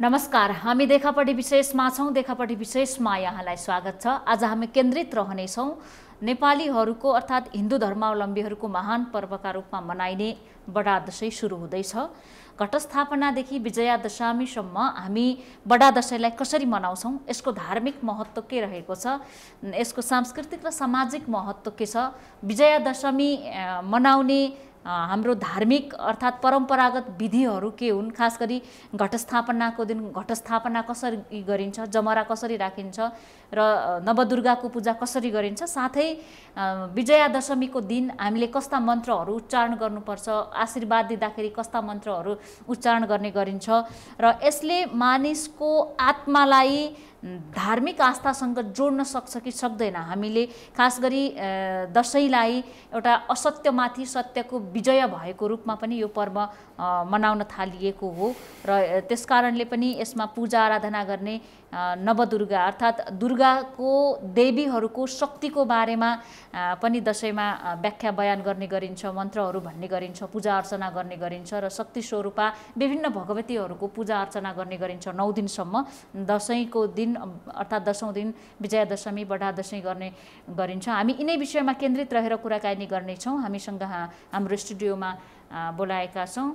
नमस्कार हामी देखापट्टि विशेषमा छौँ देखापट्टि विशेषमा यहाँलाई स्वागत छ आज हामी केन्द्रित रहनेछौँ नेपालीहरूको अर्थात् हिन्दू धर्मावलम्बीहरूको महान पर्वका रूपमा मनाइने बडा दसैँ सुरु हुँदैछ घटस्थापनादेखि विजया दशमीसम्म हामी बडा दसैँलाई कसरी मनाउँछौँ यसको धार्मिक महत्त्व के रहेको छ यसको सांस्कृतिक र सामाजिक महत्त्व के छ विजयादशमी मनाउने हाम्रो धार्मिक अर्थात् परम्परागत विधिहरू के हुन् खास गरी घटस्थापनाको दिन घटस्थापना कसरी गरिन्छ जमरा कसरी राखिन्छ र नवदुर्गाको पूजा कसरी गरिन्छ साथै विजयादशमीको दिन हामीले कस्ता मन्त्रहरू उच्चारण गर्नुपर्छ आशीर्वाद दिँदाखेरि कस्ता मन्त्रहरू उच्चारण गर्ने गरिन्छ र यसले मानिसको आत्मालाई धार्मिक आस्थासँग जोड्न सक्छ कि सक्दैन हामीले खास गरी दसैँलाई एउटा असत्यमाथि सत्यको विजय भएको रूपमा पनि यो पर्व मनाउन थालिएको हो र त्यसकारणले पनि यसमा पूजा आराधना गर्ने नवदुर्गा अर्थात् दुर्गाको देवीहरूको शक्तिको बारेमा पनि दसैँमा व्याख्या बयान गर्ने गरिन्छ मन्त्रहरू भन्ने गरिन्छ पूजा अर्चना गर्ने गरिन्छ र शक्ति स्वरूपा विभिन्न भगवतीहरूको पूजा अर्चना गर्ने गरिन्छ नौ दिनसम्म दसैँको दिन अर्थात् दसौँ दिन विजयादशमी बडा दसैँ गर्ने गरिन्छ हामी यिनै विषयमा केन्द्रित रहेर कुराकानी गर्नेछौँ हामीसँग हाम्रो स्टुडियोमा बोलाएका छौँ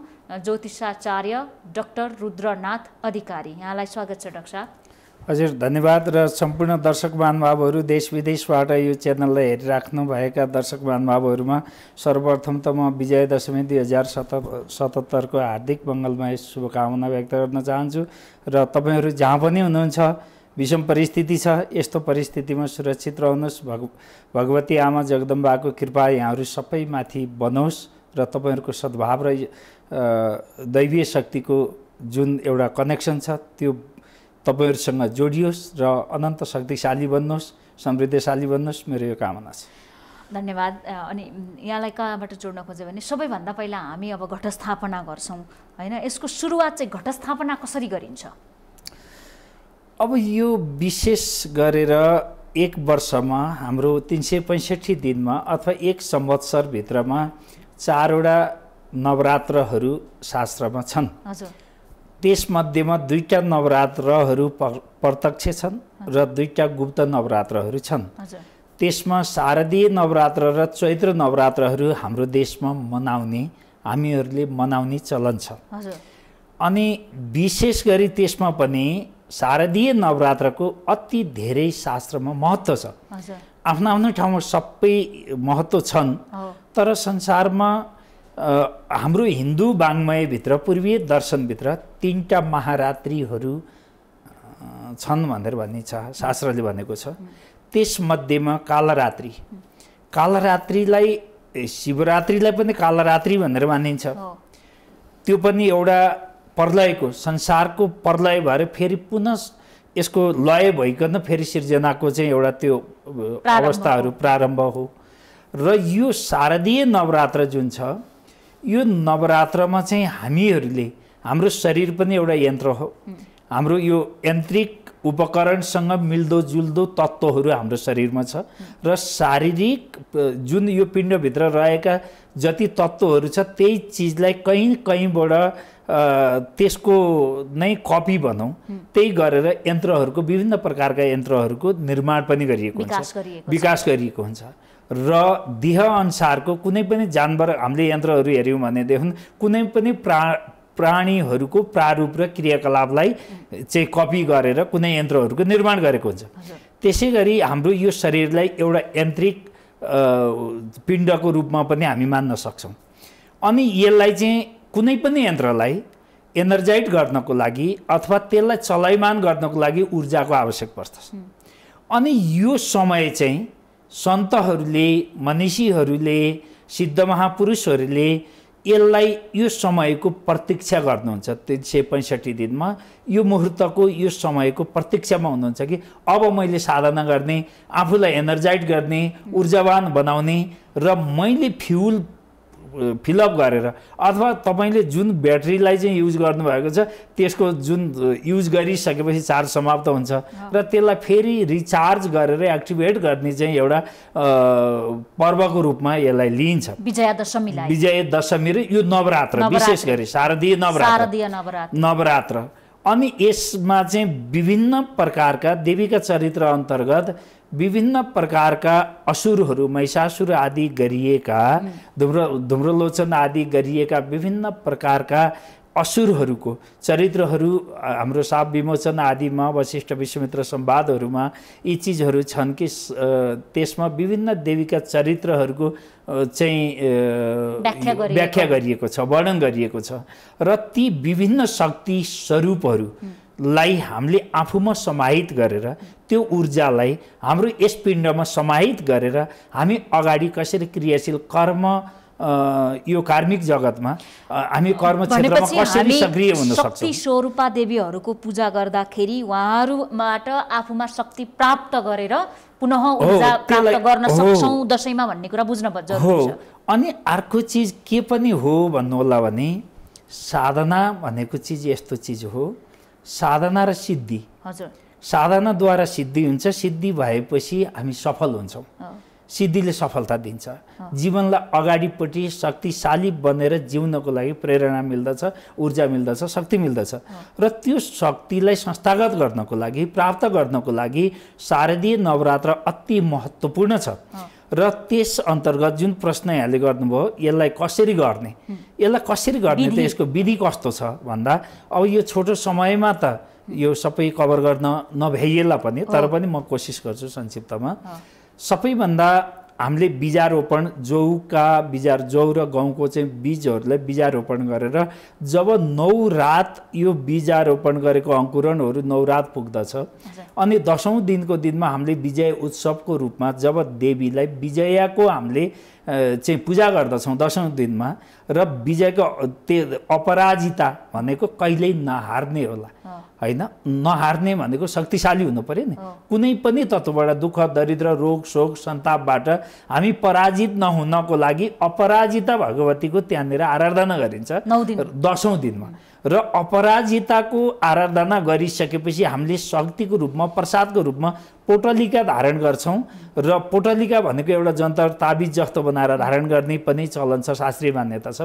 ज्योतिषाचार्य डक्टर रुद्रनाथ अधिकारी यहाँलाई स्वागत छ डक्टर हजुर धन्यवाद र सम्पूर्ण दर्शक महानुभावहरू देश विदेशबाट यो च्यानललाई हेरिराख्नुभएका दर्शक महानुभावहरूमा सर्वप्रथम त म विजय दशमी दुई हजार सत सतहत्तरको हार्दिक मङ्गलमय शुभकामना व्यक्त गर्न चाहन्छु र तपाईँहरू जहाँ पनि हुनुहुन्छ विषम परिस्थिति छ यस्तो परिस्थितिमा सुरक्षित रहनुहोस् भग भगवती आमा जगदम्बाको कृपा यहाँहरू सबैमाथि बनोस् र तपाईँहरूको सद्भाव र दैवीय शक्तिको जुन एउटा कनेक्सन छ त्यो तपाईँहरूसँग जोडियोस् र अनन्त शक्तिशाली बन्नुहोस् समृद्धशाली बन्नुहोस् मेरो यो कामना छ धन्यवाद अनि यहाँलाई कहाँबाट जोड्न खोज्यो भने सबैभन्दा पहिला हामी अब घटस्थापना गर्छौँ होइन यसको सुरुवात चाहिँ घटस्थापना कसरी गरिन्छ अब यो विशेष गरेर एक वर्षमा हाम्रो तिन सय पैँसठी दिनमा अथवा एक संवत्सरभित्रमा चारवटा नवरात्रहरू शास्त्रमा छन् हजुर त्यसमध्येमा दुईवटा नवरात्रहरू प्रत्यक्ष छन् र दुईवटा गुप्त नवरात्रहरू छन् त्यसमा शारदीय नवरात्र र चैत्र नवरात्रहरू हाम्रो देशमा मनाउने हामीहरूले मनाउने चलन छ अनि विशेष गरी त्यसमा पनि शारदीय नवरात्रको अति धेरै शास्त्रमा महत्त्व छ आफ्नो आफ्नो ठाउँमा सबै महत्त्व छन् तर संसारमा हाम्रो हिन्दू वाङ्मयभित्र पूर्वीय दर्शनभित्र तिनवटा महारात्रिहरू छन् भनेर भनिन्छ शास्त्रले भनेको छ त्यसमध्येमा कालरात्रि कालरात्रिलाई शिवरात्रिलाई पनि कालरात्रि भनेर मानिन्छ त्यो पनि एउटा प्रलयको संसारको प्रलय भएर फेरि पुनः यसको लय भइकन फेरि सिर्जनाको चाहिँ एउटा त्यो अवस्थाहरू प्रारम्भ हो र यो शारदीय नवरात्र जुन छ यो नवरात्रमा चाहिँ हामीहरूले हाम्रो शरीर पनि एउटा यन्त्र हो हाम्रो यो यान्त्रिक उपकरणसँग जुल्दो तत्त्वहरू हाम्रो शरीरमा छ र शारीरिक जुन यो पिण्डभित्र रहेका जति तत्त्वहरू छ त्यही चिजलाई कहीँ कहीँबाट त्यसको नै कपी भनौँ त्यही गरेर यन्त्रहरूको विभिन्न प्रकारका यन्त्रहरूको निर्माण पनि गरिएको हुन्छ विकास गरिएको हुन्छ र देहअनुसारको कुनै पनि जानवर हामीले यन्त्रहरू हेऱ्यौँ भनेदेखि कुनै पनि प्रा प्राणीहरूको प्रारूप र क्रियाकलापलाई चाहिँ कपी गरेर कुनै यन्त्रहरूको निर्माण गरेको हुन्छ त्यसै गरी हाम्रो यो शरीरलाई एउटा यान्त्रिक पिण्डको रूपमा पनि हामी मान्न सक्छौँ अनि यसलाई चाहिँ कुनै पनि यन्त्रलाई एनर्जाइट गर्नको लागि अथवा त्यसलाई चलायमान गर्नको लागि ऊर्जाको आवश्यक पर्दछ अनि यो समय चाहिँ सन्तहरूले मनिषीहरूले सिद्ध महापुरुषहरूले यसलाई यो समयको प्रतीक्षा गर्नुहुन्छ तिन सय पैँसठी दिनमा यो मुहुर्तको यो समयको प्रतीक्षामा हुनुहुन्छ कि अब मैले साधना गर्ने आफूलाई एनर्जाइट गर्ने ऊर्जावान बनाउने र मैले फ्युल फिलअप गरेर अथवा तपाईँले जुन ब्याट्रीलाई चाहिँ युज गर्नुभएको छ त्यसको जुन युज गरिसकेपछि चार्ज समाप्त हुन्छ र त्यसलाई फेरि रिचार्ज गरेर एक्टिभेट गर्ने चाहिँ एउटा पर्वको रूपमा यसलाई लिइन्छ विजयादशमी विजया दशमी र यो नवरात्र विशेष गरी शारदीय नवरात्र नवरात्र अनि यसमा चाहिँ विभिन्न प्रकारका देवीका चरित्र अन्तर्गत विभिन्न प्रकारका असुरहरू महिषासुर आदि गरिएका धुम्र धुम्रलोचन आदि गरिएका विभिन्न प्रकारका असुरहरूको चरित्रहरू हाम्रो साप विमोचन आदिमा वशिष्ठ विश्वमित्र संवादहरूमा यी चिजहरू छन् कि त्यसमा विभिन्न देवीका चरित्रहरूको चाहिँ व्याख्या गरिएको छ वर्णन गरिएको छ र ती विभिन्न शक्ति स्वरूपहरू लाई हामीले आफूमा समाहित गरेर त्यो ऊर्जालाई हाम्रो यस पिण्डमा समाहित गरेर हामी अगाडि कसरी क्रियाशील कर्म यो कार्मिक जगतमा हामी कर्म कसरी सक्रिय हुन सक्छौँ शक्ति स्वरूपा देवीहरूको पूजा गर्दाखेरि उहाँहरूबाट आफूमा शक्ति प्राप्त गरेर पुनः ऊर्जा प्राप्त गर्न सक्छौँ दसैँमा भन्ने कुरा बुझ्न हो अनि अर्को चिज के पनि हो भन्नुहोला भने साधना भनेको चिज यस्तो चिज हो साधना र सिद्धि साधनाद्वारा सिद्धि हुन्छ सिद्धि भएपछि हामी सफल हुन्छौँ सिद्धिले सफलता दिन्छ जीवनलाई अगाडिपट्टि शक्तिशाली बनेर जिउनको लागि प्रेरणा मिल्दछ ऊर्जा मिल्दछ शक्ति मिल्दछ र त्यो शक्तिलाई संस्थागत गर्नको लागि प्राप्त गर्नको लागि शारदीय नवरात्र अति महत्त्वपूर्ण छ र त्यस अन्तर्गत जुन प्रश्न यहाँले गर्नुभयो यसलाई कसरी गर्ने यसलाई कसरी गर्ने त यसको विधि कस्तो छ भन्दा अब यो छोटो समयमा त यो सबै कभर गर्न नभ्याइएला पनि तर पनि म कोसिस गर्छु संक्षिप्तमा सबैभन्दा हामीले बिजारोपण जौका बिजार जौ र गहुँको चाहिँ बिजहरूलाई बिजारोपण गरेर जब नौ रात यो बिजारोपण गरेको अङ्कुरणहरू नौ रात पुग्दछ अनि दसौँ दिनको दिनमा हामीले विजय उत्सवको रूपमा जब देवीलाई विजयाको हामीले चाहिँ पूजा गर्दछौँ दसौँ दिनमा र विजयको त्यो अपराजिता भनेको कहिल्यै नहार्ने होला होइन नहार्ने भनेको शक्तिशाली हुनु पऱ्यो नि कुनै पनि तत्त्वबाट दुःख दरिद्र रोग शोक सन्तापबाट हामी पराजित नहुनको लागि अपराजिता भगवतीको त्यहाँनिर आराधना गरिन्छ दसौँ दिनमा र अपराजिताको आराधना गरिसकेपछि हामीले शक्तिको रूपमा प्रसादको रूपमा पोटलिका धारण गर्छौँ र पोटलिका भनेको एउटा जन्तर ताबिज जस्तो बनाएर धारण गर्ने पनि चलन छ शास्त्रीय मान्यता छ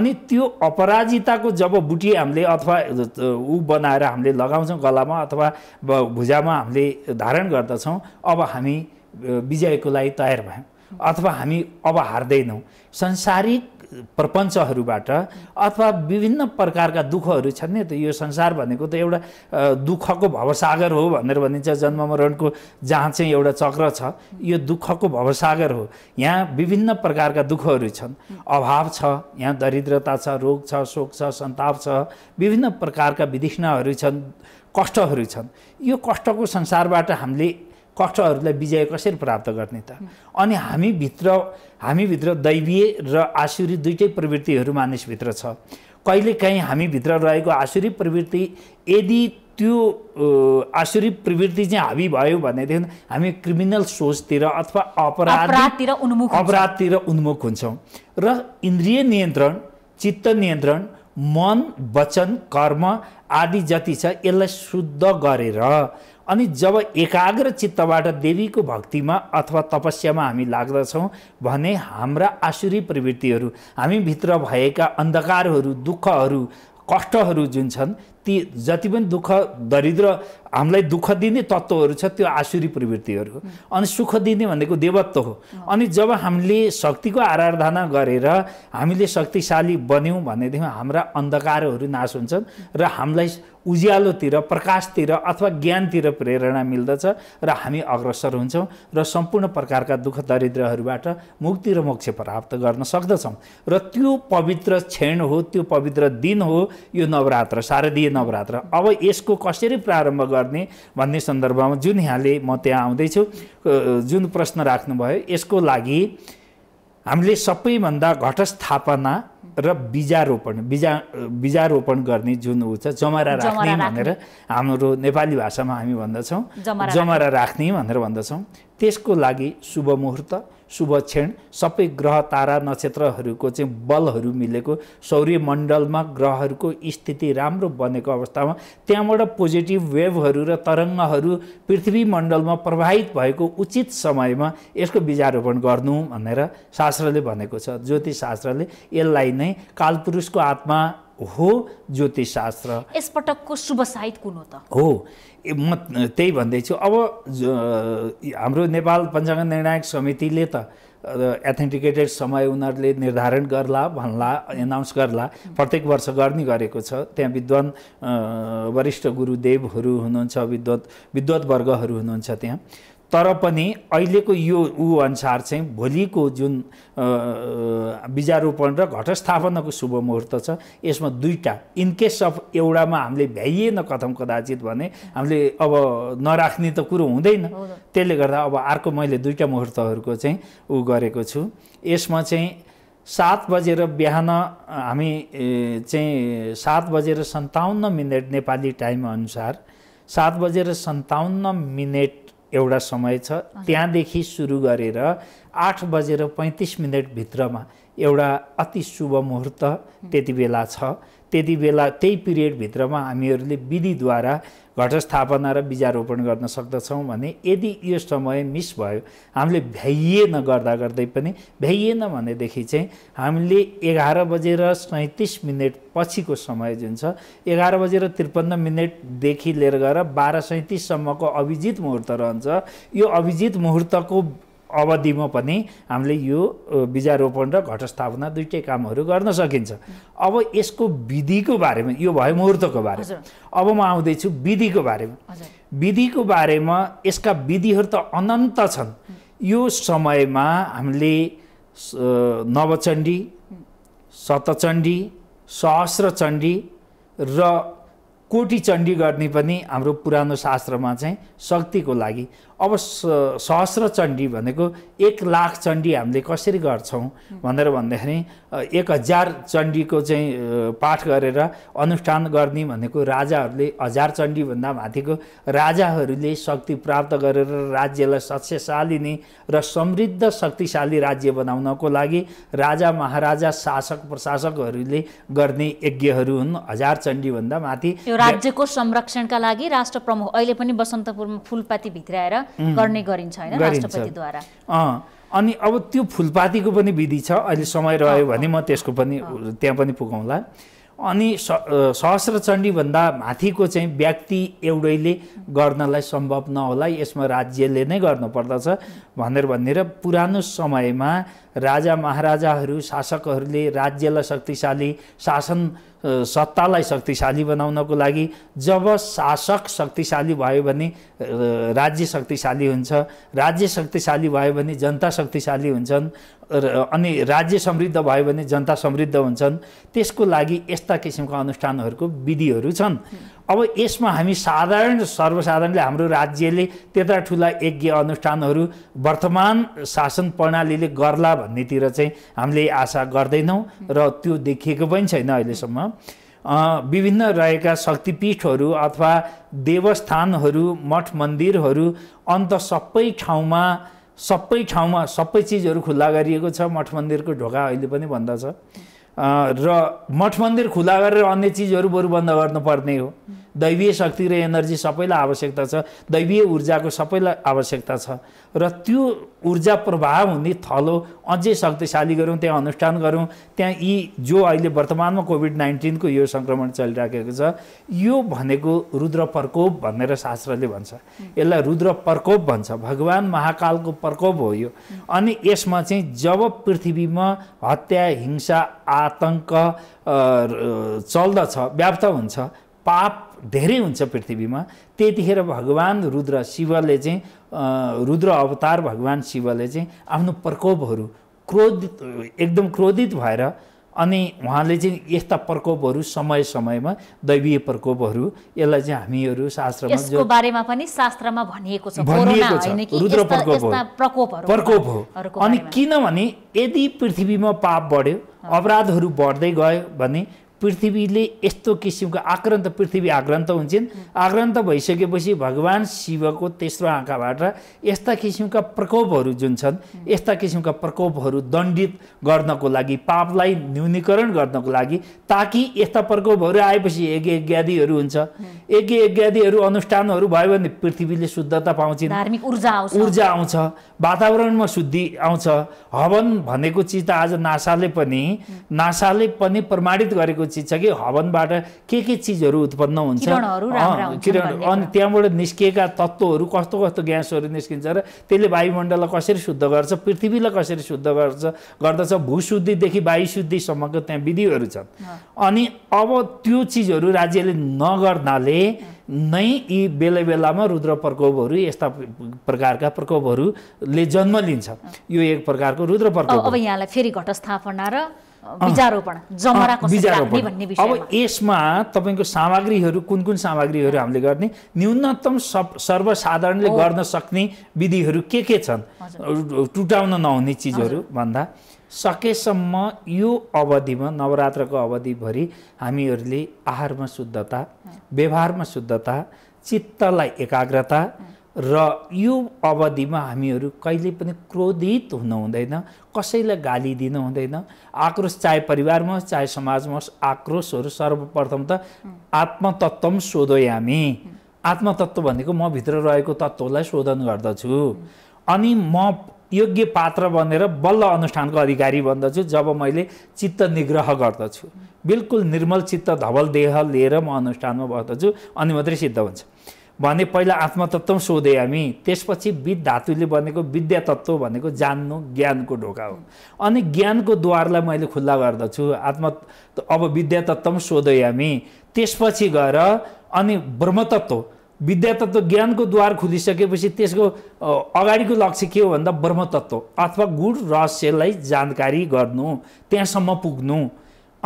अनि त्यो अपराजिताको जब बुटी हामीले अथवा ऊ बनाएर हामीले लगाउँछौँ गलामा अथवा भुजामा हामीले धारण गर्दछौँ अब हामी विजयको लागि तयार भयौँ अथवा हामी अब हार्दैनौँ संसारिक प्रपञ्चहरूबाट अथवा विभिन्न प्रकारका दुःखहरू छन् नि त यो संसार भनेको त एउटा दुःखको भवसागर हो भनेर भनिन्छ जन्म मरणको जहाँ चाहिँ एउटा चक्र छ यो दुःखको भवसागर हो यहाँ विभिन्न प्रकारका दुःखहरू छन् अभाव छ यहाँ दरिद्रता छ रोग छ शोक छ सन्ताप छ विभिन्न प्रकारका विधिष्णाहरू छन् कष्टहरू छन् यो कष्टको संसारबाट हामीले कष्टहरूलाई विजय कसरी प्राप्त गर्ने त अनि हामीभित्र हामीभित्र दैवीय र आसुरी दुइटै प्रवृत्तिहरू मानिसभित्र छ कहिलेकाहीँ हामीभित्र रहेको आसुरी प्रवृत्ति यदि त्यो आसुरी प्रवृत्ति चाहिँ हाबी भयो भनेदेखि हामी क्रिमिनल सोचतिर अथवा अपराधतिर उन्मुख अपराधतिर उन्मुख हुन्छौँ र इन्द्रिय नियन्त्रण चित्त नियन्त्रण मन वचन कर्म आदि जति छ यसलाई शुद्ध गरेर अनि जब एकाग्र चित्तबाट देवीको भक्तिमा अथवा तपस्यामा हामी लाग्दछौँ भने हाम्रा आसुरी प्रवृत्तिहरू हामीभित्र भएका अन्धकारहरू दुःखहरू कष्टहरू जुन छन् ती जति पनि दुःख दरिद्र हामीलाई दुःख दिने तत्त्वहरू छ त्यो आसुरी प्रवृत्तिहरू अनि सुख दिने भनेको देवत्व हो अनि जब हामीले शक्तिको आराधना गरेर हामीले शक्तिशाली बन्यौँ भनेदेखि हाम्रा अन्धकारहरू नाश हुन्छन् र हामीलाई उज्यालोतिर प्रकाशतिर अथवा ज्ञानतिर प्रेरणा मिल्दछ र हामी अग्रसर हुन्छौँ र सम्पूर्ण प्रकारका दुःख दरिद्रहरूबाट मुक्ति र मोक्ष प्राप्त गर्न सक्दछौँ र त्यो पवित्र क्षण हो त्यो पवित्र दिन हो यो नवरात्र शारदीय नवरात्र अब यसको कसरी प्रारम्भ गर्ने भन्ने सन्दर्भमा जुन यहाँले म त्यहाँ आउँदैछु जुन प्रश्न राख्नुभयो यसको लागि हामीले सबैभन्दा घटस्थापना र बिजारोपण बिजा बिजारोपण गर्ने जुन ऊ छ जमरा राख्ने भनेर हाम्रो नेपाली भाषामा हामी भन्दछौँ जमरा राख्ने भनेर भन्दछौँ त्यसको लागि शुभ मुहुर्त शुभ क्षण सबै ग्रह तारा नक्षत्रहरूको चाहिँ बलहरू मिलेको सौर्यमण्डलमा ग्रहहरूको स्थिति राम्रो बनेको अवस्थामा त्यहाँबाट पोजिटिभ वेभहरू र तरङ्गहरू मण्डलमा प्रभावित भएको उचित समयमा यसको बिजारोपण गर्नु भनेर शास्त्रले भनेको छ ज्योतिष शास्त्रले यसलाई नै कालपुरुषको आत्मा हो ज्योतिष ज्योतिषशास्त्र पटकको शुभ साहित कुन हो त हो म त्यही भन्दैछु अब हाम्रो नेपाल पञ्चाङ्ग निर्णायक समितिले त एथेन्टिकेटेड समय उनीहरूले निर्धारण गर्ला भन्ला एनाउन्स गर्ला प्रत्येक वर्ष गर्ने गरेको छ त्यहाँ विद्वान वरिष्ठ गुरुदेवहरू हुनुहुन्छ विद्वत विद्वत वर्गहरू हुनुहुन्छ त्यहाँ तर पनि अहिलेको यो ऊ अनुसार चाहिँ भोलिको जुन बिजारोपण र घटस्थापनाको शुभ मुहुर्त छ यसमा दुईवटा इनकेस अफ एउटामा हामीले भ्याइएन कथम कदाचित भने हामीले अब नराख्ने त कुरो हुँदैन त्यसले गर्दा अब अर्को मैले दुईवटा मुहुर्तहरूको चाहिँ ऊ गरेको छु यसमा चाहिँ सात बजेर बिहान हामी चाहिँ सात बजेर सन्ताउन्न मिनट नेपाली टाइम अनुसार सात बजेर सन्ताउन्न मिनट एउटा समय छ त्यहाँदेखि सुरु गरेर आठ बजेर पैँतिस मिनटभित्रमा एउटा अति शुभ मुहुर्त त्यति बेला छ त्यति बेला त्यही पिरियडभित्रमा हामीहरूले विधिद्वारा घटस्थापना र बिजारोपण गर्न सक्दछौँ भने यदि यो समय मिस भयो हामीले भ्याइएन गर्दा गर्दै पनि भ्याइएन भनेदेखि चाहिँ हामीले एघार बजेर सैँतिस मिनट पछिको समय जुन छ एघार बजेर त्रिपन्न मिनटदेखि लिएर गएर बाह्र सैँतिससम्मको अभिजित मुहुर्त रहन्छ यो अभिजित मुहुर्तको अवधिमा पनि हामीले यो बिजारोपण र घटस्थापना दुइटै कामहरू गर्न सकिन्छ अब यसको विधिको बारेमा यो भयो मुहुर्तको बारेमा अब म आउँदैछु विधिको बारेमा विधिको बारेमा यसका विधिहरू त अनन्त छन् यो समयमा हामीले नवचण्डी शतचण्डी सहस्रचण्डी र कोटी चण्डी गर्ने पनि हाम्रो पुरानो शास्त्रमा चाहिँ शक्तिको लागि अब सहस्र चण्डी भनेको एक लाख चण्डी हामीले कसरी गर्छौँ भनेर भन्दाखेरि एक हजार चण्डीको चाहिँ पाठ गरेर अनुष्ठान गर्ने भनेको राजाहरूले हजार चण्डीभन्दा माथिको राजाहरूले शक्ति प्राप्त गरेर राज्यलाई सस्यशाली नै र समृद्ध शक्तिशाली राज्य बनाउनको लागि राजा महाराजा शासक प्रशासकहरूले गर्ने यज्ञहरू हुन् हजार चण्डीभन्दा माथि राज्यको संरक्षणका लागि राष्ट्र प्रमुख अहिले पनि बसन्तपुरमा फुलपाती भित्राएर गर्ने गरिन्छ होइन राष्ट्रपतिद्वारा अनि अब त्यो फुलपातीको पनि विधि छ अहिले समय रह्यो भने म त्यसको पनि त्यहाँ पनि पुगाउँला अनि सहस्र चण्डीभन्दा माथिको चाहिँ व्यक्ति एउटैले गर्नलाई सम्भव नहोला यसमा राज्यले नै गर्नुपर्दछ भनेर भनेर पुरानो समयमा राजा महाराजाहरू शासकहरूले राज्यलाई शक्तिशाली शासन सत्तालाई शक्तिशाली बनाउनको लागि जब शासक शक्तिशाली भयो भने राज्य शक्तिशाली हुन्छ राज्य शक्तिशाली भयो भने जनता शक्तिशाली हुन्छन् अनि राज्य समृद्ध भयो भने जनता समृद्ध हुन्छन् त्यसको लागि यस्ता किसिमका अनुष्ठानहरूको विधिहरू छन् अब यसमा हामी साधारण सर्वसाधारणले हाम्रो राज्यले त्यता ठुला यज्ञ अनुष्ठानहरू वर्तमान शासन प्रणालीले गर्ला भन्नेतिर चाहिँ हामीले आशा गर्दैनौँ र त्यो देखिएको पनि छैन अहिलेसम्म विभिन्न रहेका शक्तिपीठहरू अथवा देवस्थानहरू मठ मन्दिरहरू अन्त सबै ठाउँमा सबै ठाउँमा सबै चिजहरू खुल्ला गरिएको छ मठ मन्दिरको ढोका अहिले पनि बन्द छ र मठ मन्दिर खुला गरेर अन्य चिजहरू बरु बन्द गर्नुपर्ने हो दैवीय शक्ति र एनर्जी सबैलाई आवश्यकता छ दैवीय ऊर्जाको सबैलाई आवश्यकता छ र त्यो ऊर्जा प्रभाव हुने थलो अझै शक्तिशाली गरौँ त्यहाँ अनुष्ठान गरौँ त्यहाँ यी जो अहिले वर्तमानमा कोभिड नाइन्टिनको यो सङ्क्रमण चलिराखेको छ यो भनेको रुद्र प्रकोप भनेर शास्त्रले भन्छ यसलाई रुद्र प्रकोप भन्छ भगवान् महाकालको प्रकोप हो यो अनि यसमा चाहिँ जब पृथ्वीमा हत्या हिंसा आतङ्क चल्दछ व्याप्त हुन्छ पाप धेरै हुन्छ पृथ्वीमा त्यतिखेर भगवान् रुद्र शिवले चाहिँ रुद्र अवतार भगवान् शिवले चाहिँ आफ्नो प्रकोपहरू क्रोधित एकदम क्रोधित भएर अनि उहाँले चाहिँ यस्ता प्रकोपहरू समय समयमा दैवीय प्रकोपहरू यसलाई चाहिँ हामीहरू शास्त्रमा यसको बारेमा पनि शास्त्रमा भनिएको छ भनिएको छ रुद्र प्रकोप हो प्रकोप हो अनि किनभने यदि पृथ्वीमा पाप बढ्यो अपराधहरू बढ्दै गयो भने पृथ्वीले यस्तो किसिमको आक्रान्त पृथ्वी आक्रान्त हुन्छन् आक्रान्त भइसकेपछि भगवान् शिवको तेस्रो आँखाबाट यस्ता किसिमका प्रकोपहरू जुन छन् यस्ता किसिमका प्रकोपहरू दण्डित गर्नको लागि पापलाई न्यूनीकरण गर्नको लागि ताकि यस्ता प्रकोपहरू आएपछि एक ज्ञादिहरू हुन्छ एक ज्ञादिहरू अनुष्ठानहरू भयो भने पृथ्वीले शुद्धता पाउँछन् धार्मिक ऊर्जा आउँछ ऊर्जा आउँछ वातावरणमा शुद्धि आउँछ हवन भनेको चिज त आज नासाले पनि नासाले पनि प्रमाणित गरेको चिज छ कि हवनबाट के के चिजहरू उत्पन्न हुन्छ किरण अनि त्यहाँबाट निस्किएका तत्त्वहरू कस्तो कस्तो ग्यासहरू निस्किन्छ र त्यसले वायुमण्डललाई कसरी शुद्ध गर्छ पृथ्वीलाई कसरी शुद्ध गर्छ गर्दछ भूशुद्धिदेखि वायुशुद्धिसम्मको त्यहाँ विधिहरू छन् अनि अब त्यो चिजहरू राज्यले नगर्नाले नै यी बेला बेलामा रुद्र प्रकोपहरू यस्ता प्रकारका प्रकोपहरूले जन्म लिन्छ यो एक प्रकारको रुद्र प्रकोप अब यहाँलाई फेरि घटस्थापना र बिजारोपण जमराको बिजारोपण भन्ने विषय अब यसमा तपाईँको सामग्रीहरू कुन कुन सामग्रीहरू हामीले गर्ने न्यूनतम सर्वसाधारणले गर्न सक्ने विधिहरू के के छन् टुटाउन नहुने चिजहरू भन्दा सकेसम्म यो अवधिमा नवरात्रको अवधिभरि हामीहरूले आहारमा शुद्धता व्यवहारमा शुद्धता चित्तलाई एकाग्रता र यो अवधिमा हामीहरू कहिले पनि क्रोधित हुनु हुँदैन कसैलाई गाली दिनु हुँदैन आक्रोश चाहे परिवारमा होस् चाहे समाजमा होस् आक्रोशहरू सर्वप्रथम त आत्मतत्व पनि सोधोइ हामी आत्मतत्व भनेको म भित्र रहेको तत्त्वलाई शोधन गर्दछु अनि म योग्य पात्र बनेर बल्ल अनुष्ठानको अधिकारी बन्दछु जब मैले चित्त निग्रह गर्दछु बिल्कुल निर्मल चित्त धवल देह लिएर म अनुष्ठानमा बस्दछु अनि मात्रै सिद्ध हुन्छ भने पहिला आत्मतत्त्व सोधेँ हामी त्यसपछि विद धातुले बनेको विद्या तत्त्व भनेको जान्नु ज्ञानको ढोका हो अनि ज्ञानको द्वारलाई मैले खुल्ला गर्दछु आत्म अब विद्या तत्त्व सोधेँ हामी त्यसपछि गएर अनि ब्रह्मतत्त्व विद्या तत्त्व ज्ञानको द्वार खुलिसकेपछि त्यसको अगाडिको लक्ष्य के हो भन्दा ब्रह्मतत्त्व अथवा गुण रहस्यलाई जानकारी गर्नु त्यहाँसम्म पुग्नु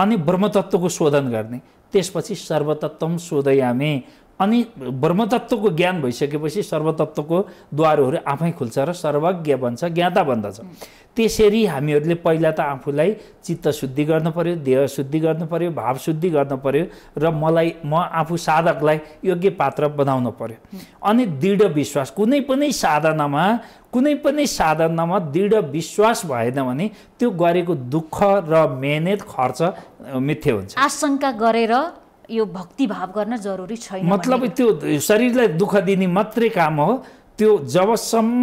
अनि ब्रह्मतत्त्वको शोधन गर्ने त्यसपछि सर्वतत्त्व शोधै हामी अनि ब्रह्मतत्त्वको ज्ञान भइसकेपछि सर्वतत्त्वको द्वारहरू आफै खुल्छ र सर्वज्ञ बन्छ ज्ञाता बन्दछ त्यसरी हामीहरूले पहिला त आफूलाई चित्त शुद्धि गर्नु पऱ्यो देह शुद्धि गर्नु पऱ्यो भाव शुद्धि गर्नु पऱ्यो र मलाई म आफू साधकलाई योग्य पात्र बनाउनु पऱ्यो अनि दृढ विश्वास कुनै पनि साधनामा कुनै पनि साधनामा दृढ विश्वास भएन भने त्यो गरेको दुःख र मेहनत खर्च मिथ्य हुन्छ आशङ्का गरेर यो भक्तिभाव गर्न जरुरी छैन मतलब त्यो शरीरलाई दुःख दिने मात्रै काम हो त्यो जबसम्म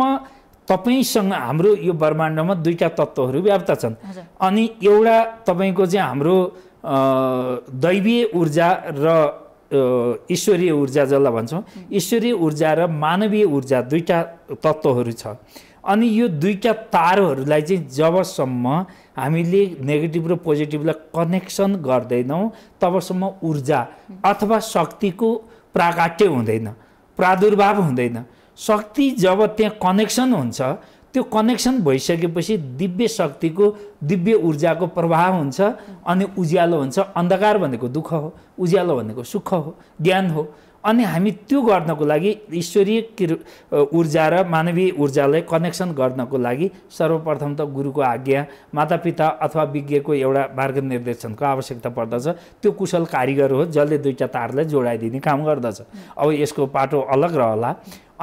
तपाईँसँग हाम्रो यो ब्रह्माण्डमा दुईवटा तत्त्वहरू व्याप्त छन् अनि एउटा तपाईँको चाहिँ हाम्रो दैवीय ऊर्जा र ईश्वरीय ऊर्जा जसलाई भन्छौँ ईश्वरीय ऊर्जा र मानवीय ऊर्जा दुईवटा तत्त्वहरू छ अनि यो दुईवटा तारोहरूलाई चाहिँ जबसम्म हामीले नेगेटिभ र पोजिटिभलाई कनेक्सन गर्दैनौँ तबसम्म ऊर्जा अथवा शक्तिको प्राकाट्य हुँदैन प्रादुर्भाव हुँदैन शक्ति जब त्यहाँ कनेक्सन हुन्छ त्यो कनेक्सन भइसकेपछि दिव्य शक्तिको दिव्य ऊर्जाको प्रभाव हुन्छ अनि उज्यालो हुन्छ अन्धकार भनेको दुःख हो उज्यालो भनेको सुख हो ज्ञान हो अनि हामी त्यो गर्नको लागि ईश्वरीय ऊर्जा र मानवीय ऊर्जालाई कनेक्सन गर्नको लागि सर्वप्रथम त गुरुको आज्ञा मातापिता अथवा विज्ञको एउटा मार्ग निर्देशनको आवश्यकता पर्दछ त्यो कुशल कारिगर हो जसले दुईवटा तारलाई जोडाइदिने काम गर्दछ अब यसको पाटो अलग रहला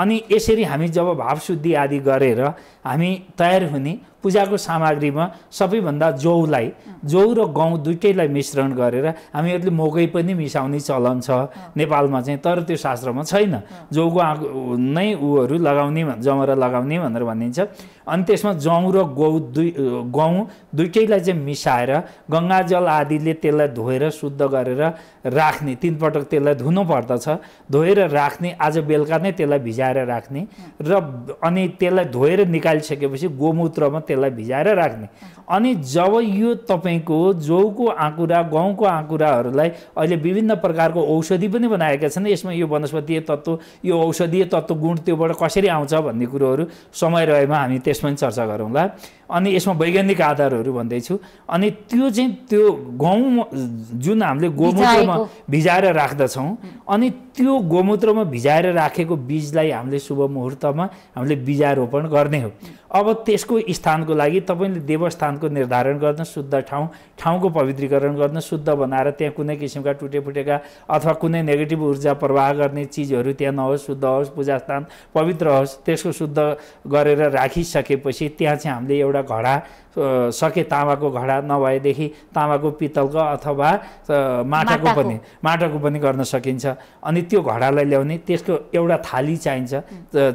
अनि यसरी हामी जब भावशुद्धि आदि गरेर हामी तयार हुने पूजाको सामग्रीमा सबैभन्दा जौलाई जौ र गहुँ दुइटैलाई मिश्रण गरेर हामीहरूले मकै पनि मिसाउने चलन छ नेपालमा चाहिँ तर त्यो शास्त्रमा छैन जौको आगो नै ऊहरू लगाउने जमरा लगाउने भनेर भनिन्छ अनि त्यसमा जौँ र गौ दुई गहुँ दुइटैलाई चाहिँ मिसाएर गङ्गाजल आदिले त्यसलाई धोएर शुद्ध गरेर राख्ने तिनपटक त्यसलाई धुनु पर्दछ धोएर राख्ने आज बेलुका नै त्यसलाई भिजाएर राख्ने र अनि त्यसलाई धोएर निकालिसकेपछि गोमूत्रमा त्यसलाई भिजाएर राख्ने अनि जब यो तपाईँको जौको आँकुरा गहुँको आँकुराहरूलाई अहिले विभिन्न प्रकारको औषधि पनि बनाएका छन् यसमा यो वनस्पतीय तत्त्व यो औषधीय तत्त्व गुण त्योबाट कसरी आउँछ भन्ने कुरोहरू समय रहेमा हामी त्यस त्यसमा पनि चर्चा गरौँला अनि यसमा वैज्ञानिक आधारहरू भन्दैछु अनि त्यो चाहिँ त्यो गहुँ जुन हामीले गोमूत्रमा भिजाएर राख्दछौँ अनि त्यो गोमूत्रमा भिजाएर राखेको बिजलाई हामीले शुभ मुहुर्तमा हामीले बिजारोपण गर्ने हो अब त्यसको स्थानको लागि तपाईँले देवस्थानको निर्धारण गर्न शुद्ध ठाउँ ठाउँको पवित्रीकरण गर्न शुद्ध बनाएर त्यहाँ कुनै किसिमका टुटेफुटेका अथवा कुनै नेगेटिभ ऊर्जा प्रवाह गर्ने चिजहरू त्यहाँ नहोस् शुद्ध होस् पूजास्थान पवित्र होस् त्यसको शुद्ध गरेर राखिसकेपछि त्यहाँ चाहिँ हामीले एउटा एउटा घडा सके तामाको घडा नभएदेखि तामाको पित्तलको अथवा माटाको पनि माटाको पनि गर्न सकिन्छ अनि त्यो घडालाई ल्याउने त्यसको एउटा थाली चाहिन्छ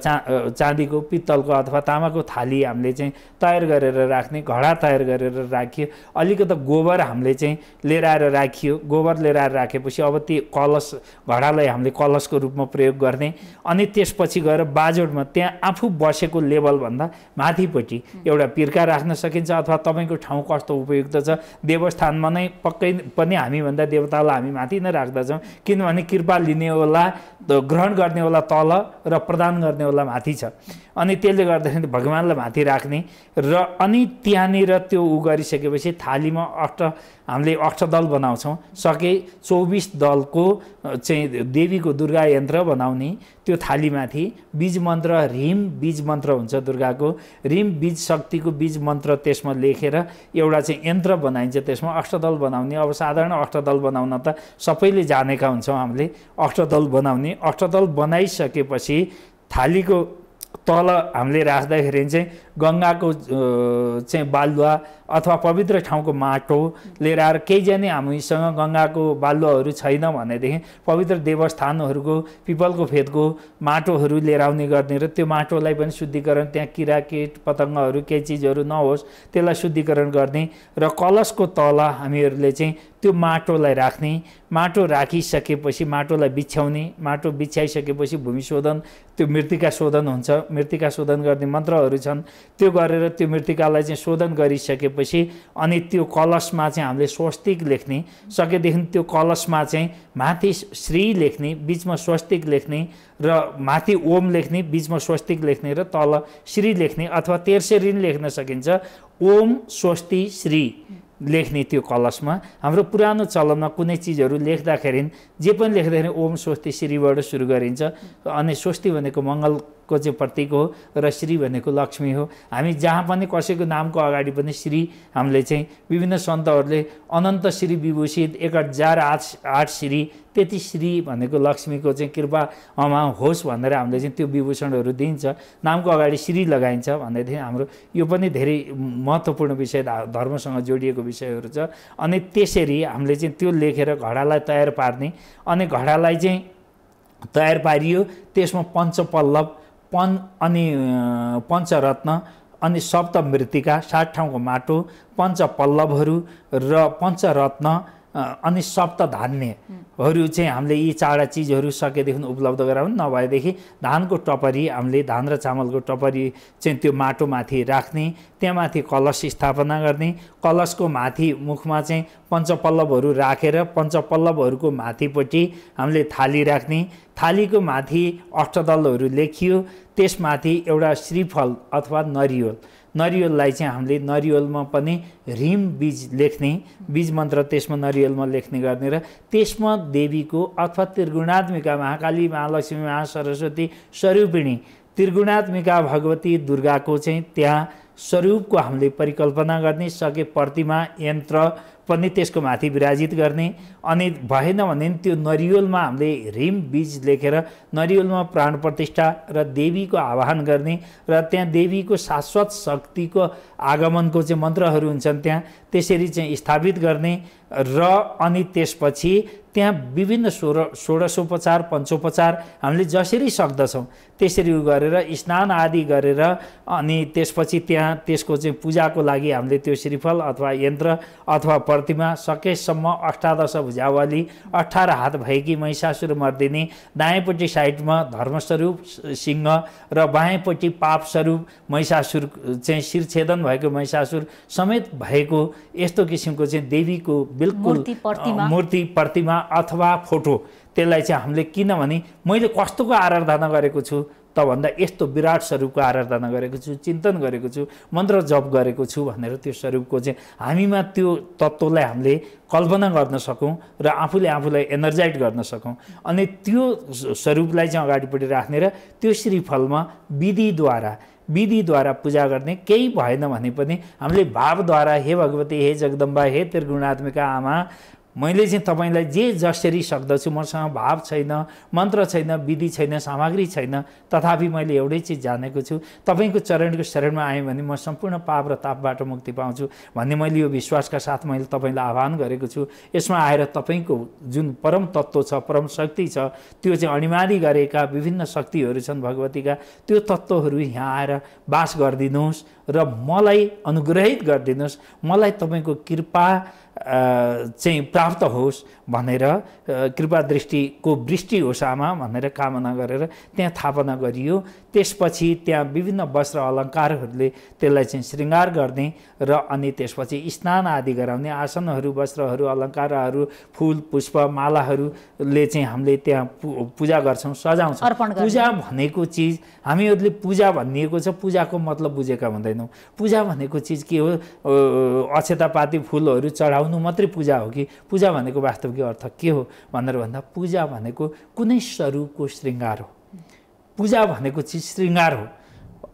चा चाँदीको पित्तलको अथवा तामाको थाली हामीले चाहिँ तयार गरेर राख्ने घडा तयार गरेर राखियो अलिकति गोबर हामीले चाहिँ लिएर आएर राखियो गोबर लिएर आएर राखेपछि अब त्यो कलस घडालाई हामीले कलसको रूपमा प्रयोग गर्ने अनि त्यसपछि गएर बाजोडमा त्यहाँ आफू बसेको लेभलभन्दा माथिपट्टि एउटा पिर्का राख्न सकिन्छ अथवा तपाईँको ठाउँ कस्तो उपयुक्त छ देवस्थानमा नै पक्कै पनि हामीभन्दा देवतालाई हामी माथि नै राख्दछौँ किनभने कृपा लिनेवाला ग्रहण गर्नेवाला तल र प्रदान गर्नेवाला माथि छ अनि त्यसले गर्दाखेरि भगवान्लाई माथि राख्ने र अनि त्यहाँनिर त्यो ऊ गरिसकेपछि थालीमा अष्ट हामीले अष्टदल बनाउँछौँ सके चौबिस दलको चाहिँ देवीको दुर्गा यन्त्र बनाउने त्यो थालीमाथि बीज मन्त्र रिम बीज मन्त्र हुन्छ दुर्गाको रिम बीज शक्तिको बीज मन्त्र त्यसमा लेखेर एउटा चाहिँ यन्त्र बनाइन्छ त्यसमा अष्टदल बनाउने अब साधारण अष्टदल बनाउन त सबैले जानेका हुन्छौँ हामीले अष्टदल बनाउने अष्टदल बनाइसकेपछि थालीको तल हामीले राख्दाखेरि चाहिँ गङ्गाको चाहिँ बालुवा अथवा पवित्र ठाउँको माटो लिएर आएर केहीजना हामीसँग गङ्गाको बालुवाहरू छैन भनेदेखि पवित्र देवस्थानहरूको पिपलको फेदको माटोहरू लिएर आउने गर्ने र त्यो माटोलाई पनि शुद्धिकरण त्यहाँ किरा किट पतङ्गहरू केही चिजहरू नहोस् त्यसलाई शुद्धिकरण गर्ने र कलशको तल हामीहरूले चाहिँ त्यो माटोलाई राख्ने माटो राखिसकेपछि माटोलाई बिछ्याउने माटो बिछ्याइसकेपछि भूमि शोधन त्यो मृत्तिका शोधन हुन्छ मृत्तिका शोधन गर्ने मन्त्रहरू छन् त्यो गरेर त्यो मृत्तिकालाई चाहिँ शोधन गरिसकेपछि अनि त्यो कलशमा चाहिँ हामीले स्वस्तिक लेख्ने सकेदेखि त्यो कलशमा चाहिँ माथि श्री लेख्ने बिचमा स्वस्तिक लेख्ने र माथि ओम लेख्ने बिचमा स्वस्तिक लेख्ने र तल श्री लेख्ने अथवा तेर्सेरी लेख्न सकिन्छ ओम स्वस्ति श्री लेख्ने त्यो कलशमा हाम्रो पुरानो चलनमा कुनै चिजहरू लेख्दाखेरि जे पनि लेख्दाखेरि ओम स्वस्ति श्रीबाट सुरु गरिन्छ अनि स्वस्ति भनेको मङ्गल को चाहिँ प्रतीक हो र श्री भनेको लक्ष्मी हो हामी जहाँ पनि कसैको नामको अगाडि पनि श्री हामीले चाहिँ विभिन्न सन्तहरूले अनन्त श्री विभूषित एक हजार आठ आठ श्री त्यति श्री भनेको लक्ष्मीको चाहिँ कृपा अमा होस् भनेर हामीले चाहिँ त्यो विभूषणहरू दिइन्छ नामको अगाडि श्री लगाइन्छ भनेदेखि हाम्रो यो पनि धेरै महत्त्वपूर्ण विषय धर्मसँग जोडिएको विषयहरू छ अनि त्यसरी हामीले चाहिँ त्यो लेखेर घडालाई तयार पार्ने अनि घडालाई चाहिँ तयार पारियो त्यसमा पञ्चपल्लभ पन अनि पञ्चरत्न अनि सप्त मृतिका ठाउँको माटो पञ्चपल्लवहरू र पञ्चरत्न अनि सप्त धान्यहरू चाहिँ हामीले यी चारवटा चिजहरू सकेदेखि उपलब्ध गराउनु नभएदेखि धानको टपरी हामीले धान र चामलको टपरी चाहिँ त्यो माटोमाथि राख्ने त्यहाँमाथि कलश स्थापना गर्ने कलशको माथि मुखमा चाहिँ पञ्चपल्लवहरू राखेर रा, पञ्चपल्लवहरूको माथिपट्टि हामीले थाली राख्ने थालीको माथि अष्टदलहरू लेखियो त्यसमाथि एउटा श्रीफल अथवा नरिवल नरिवललाई चाहिँ हामीले नरिवलमा पनि रिम बीज लेख्ने बीज मन्त्र त्यसमा नरिवलमा लेख्ने गर्ने र त्यसमा देवीको अथवा त्रिगुणात्मिका महाकाली महालक्ष्मी महा सरस्वती स्वरूपिणी त्रिगुणात्मिका भगवती दुर्गाको चाहिँ त्यहाँ स्वरूपको हामीले परिकल्पना गर्ने सके प्रतिमा यन्त्र पनि त्यसको माथि विराजित गर्ने अनि भएन भने त्यो नरिवलमा हामीले रिम बीज लेखेर नरिवलमा प्राण प्रतिष्ठा र देवीको आह्वान गर्ने र त्यहाँ देवीको शाश्वत शक्तिको आगमनको चाहिँ मन्त्रहरू हुन्छन् त्यहाँ त्यसरी चाहिँ स्थापित गर्ने र अनि त्यसपछि त्यहाँ विभिन्न सोर षोडशोपचार पञ्चोपचार हामीले जसरी सक्दछौँ त्यसरी उयो गरेर स्नान आदि गरेर अनि त्यसपछि त्यहाँ त्यसको चाहिँ पूजाको लागि हामीले त्यो श्रीफल अथवा यन्त्र अथवा प्रतिमा सकेसम्म अष्टादश भुजावाली अठार हात भएकी महिषासुर मर्दिनी दायाँपट्टि साइडमा धर्मस्वरूप सिंह र बायाँपट्टि पापस्वरूप महिषासुर चाहिँ शिरछेदन भएको महिषासुर समेत भएको यस्तो किसिमको चाहिँ देवीको बिल्कुल मूर्ति प्रतिमा अथवा फोटो त्यसलाई चाहिँ हामीले किनभने मैले कस्तोको आराधना गरेको छु त भन्दा यस्तो विराट स्वरूपको आराधना गरेको छु चिन्तन गरेको छु मन्त्र जप गरेको छु भनेर त्यो स्वरूपको चाहिँ हामीमा त्यो तत्त्वलाई हामीले कल्पना गर्न सकौँ र आफूले आफूलाई एनर्जाइट गर्न सकौँ अनि त्यो स्वरूपलाई चाहिँ अगाडिपट्टि राख्ने र त्यो श्रीफलमा विधिद्वारा विधिद्वारा पूजा गर्ने केही भएन भने पनि हामीले भावद्वारा हे भगवती हे जगदम्बा हे त्रिगुणात्मिका आमा मैले चाहिँ तपाईँलाई जे जसरी सक्दछु मसँग भाव छैन मन्त्र छैन विधि छैन सामग्री छैन तथापि मैले एउटै चिज जानेको छु तपाईँको चरणको शरणमा आएँ भने म सम्पूर्ण पाप र तापबाट मुक्ति पाउँछु भन्ने मैले यो विश्वासका साथ मैले तपाईँलाई आह्वान गरेको छु यसमा आएर तपाईँको जुन परम तत्त्व छ परम शक्ति छ त्यो चाहिँ अनिमारी गरेका विभिन्न शक्तिहरू छन् भगवतीका त्यो तत्त्वहरू यहाँ आएर बास गरिदिनुहोस् र मलाई अनुग्रहित गरिदिनुहोस् मलाई तपाईँको कृपा चाहिँ प्राप्त होस् भनेर कृपा दृष्टिको वृष्टि होस् आमा भनेर कामना गरेर त्यहाँ थापना गरियो त्यसपछि त्यहाँ विभिन्न वस्त्र अलङ्कारहरूले त्यसलाई चाहिँ शृङ्गार गर्ने र अनि त्यसपछि स्नान आदि गराउने आसनहरू वस्त्रहरू अलङ्कारहरू फुल पुष्प मालाहरूले चाहिँ हामीले त्यहाँ पूजा गर्छौँ सजाउँछौँ पूजा भनेको चिज हामीहरूले पूजा भनिएको छ पूजाको मतलब बुझेका हुँदैनौँ पूजा भनेको चिज के हो अक्षतापाती फुलहरू चढाउ गाउनु मात्रै पूजा हो कि पूजा भनेको वास्तविक अर्थ के हो भनेर भन्दा पूजा भनेको कुनै स्वरूपको शृङ्गार हो पूजा भनेको चिज शृङ्गार हो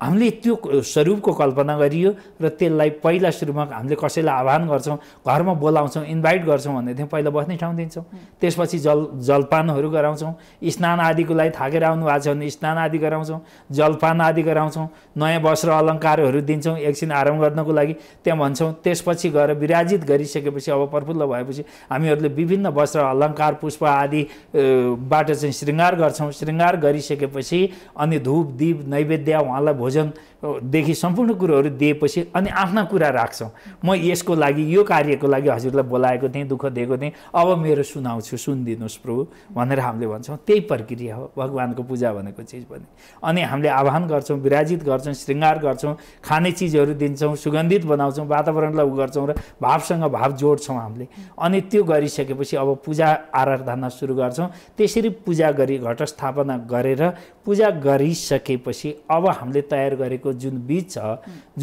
हामीले त्यो स्वरूपको कल्पना गरियो र त्यसलाई पहिला सुरुमा हामीले कसैलाई आह्वान गर्छौँ घरमा बोलाउँछौँ इन्भाइट गर्छौँ भनेदेखि पहिला बस्ने ठाउँ दिन्छौँ त्यसपछि जल जलपानहरू गराउँछौँ स्नान आदिको लागि थाकेर आउनु भएको छ भने स्नान आदि गराउँछौँ जलपान आदि गराउँछौँ नयाँ वस्त्र अलङ्कारहरू दिन्छौँ एकछिन आराम गर्नको लागि त्यहाँ भन्छौँ त्यसपछि गएर विराजित गरिसकेपछि अब प्रफुल्ल भएपछि हामीहरूले विभिन्न वस्त्र अलङ्कार पुष्प आदिबाट चाहिँ शृङ्गार गर्छौँ शृङ्गार गरिसकेपछि अनि धुप दीप नैवेद्य उहाँलाई भोजनदेखि सम्पूर्ण कुरोहरू दिएपछि अनि आफ्ना कुरा राख्छौँ म यसको लागि यो कार्यको लागि हजुरलाई बोलाएको थिएँ दुःख दिएको थिएँ अब मेरो सुनाउँछु सुनिदिनुहोस् प्रभु भनेर हामीले भन्छौँ त्यही प्रक्रिया हो भगवान्को पूजा भनेको चिज पनि अनि हामीले आह्वान गर्छौँ विराजित गर्छौँ शृङ्गार गर्छौँ खाने चिजहरू दिन्छौँ सुगन्धित बनाउँछौँ वातावरणलाई उ गर्छौँ र भावसँग भाव जोड्छौँ हामीले अनि त्यो गरिसकेपछि अब पूजा आराधना सुरु गर्छौँ त्यसरी पूजा गरी घट स्थापना गरेर पूजा गरिसकेपछि अब हामीले तयार तयार गरेको जुन बीज छ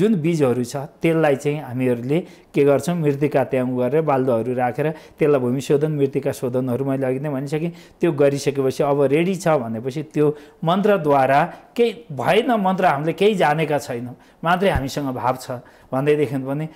जुन बीजहरू छ त्यसलाई चाहिँ हामीहरूले के गर्छौँ मृतिका त्याङ गरेर बाल्दोहरू राखेर त्यसलाई भूमि शोधन मृतिका शोधनहरू मैले अघि नै भनिसकेँ त्यो गरिसकेपछि अब रेडी छ भनेपछि त्यो मन्त्रद्वारा केही भएन मन्त्र हामीले केही जानेका छैनौँ मात्रै हामीसँग भाव छ भन्दैदेखि पनि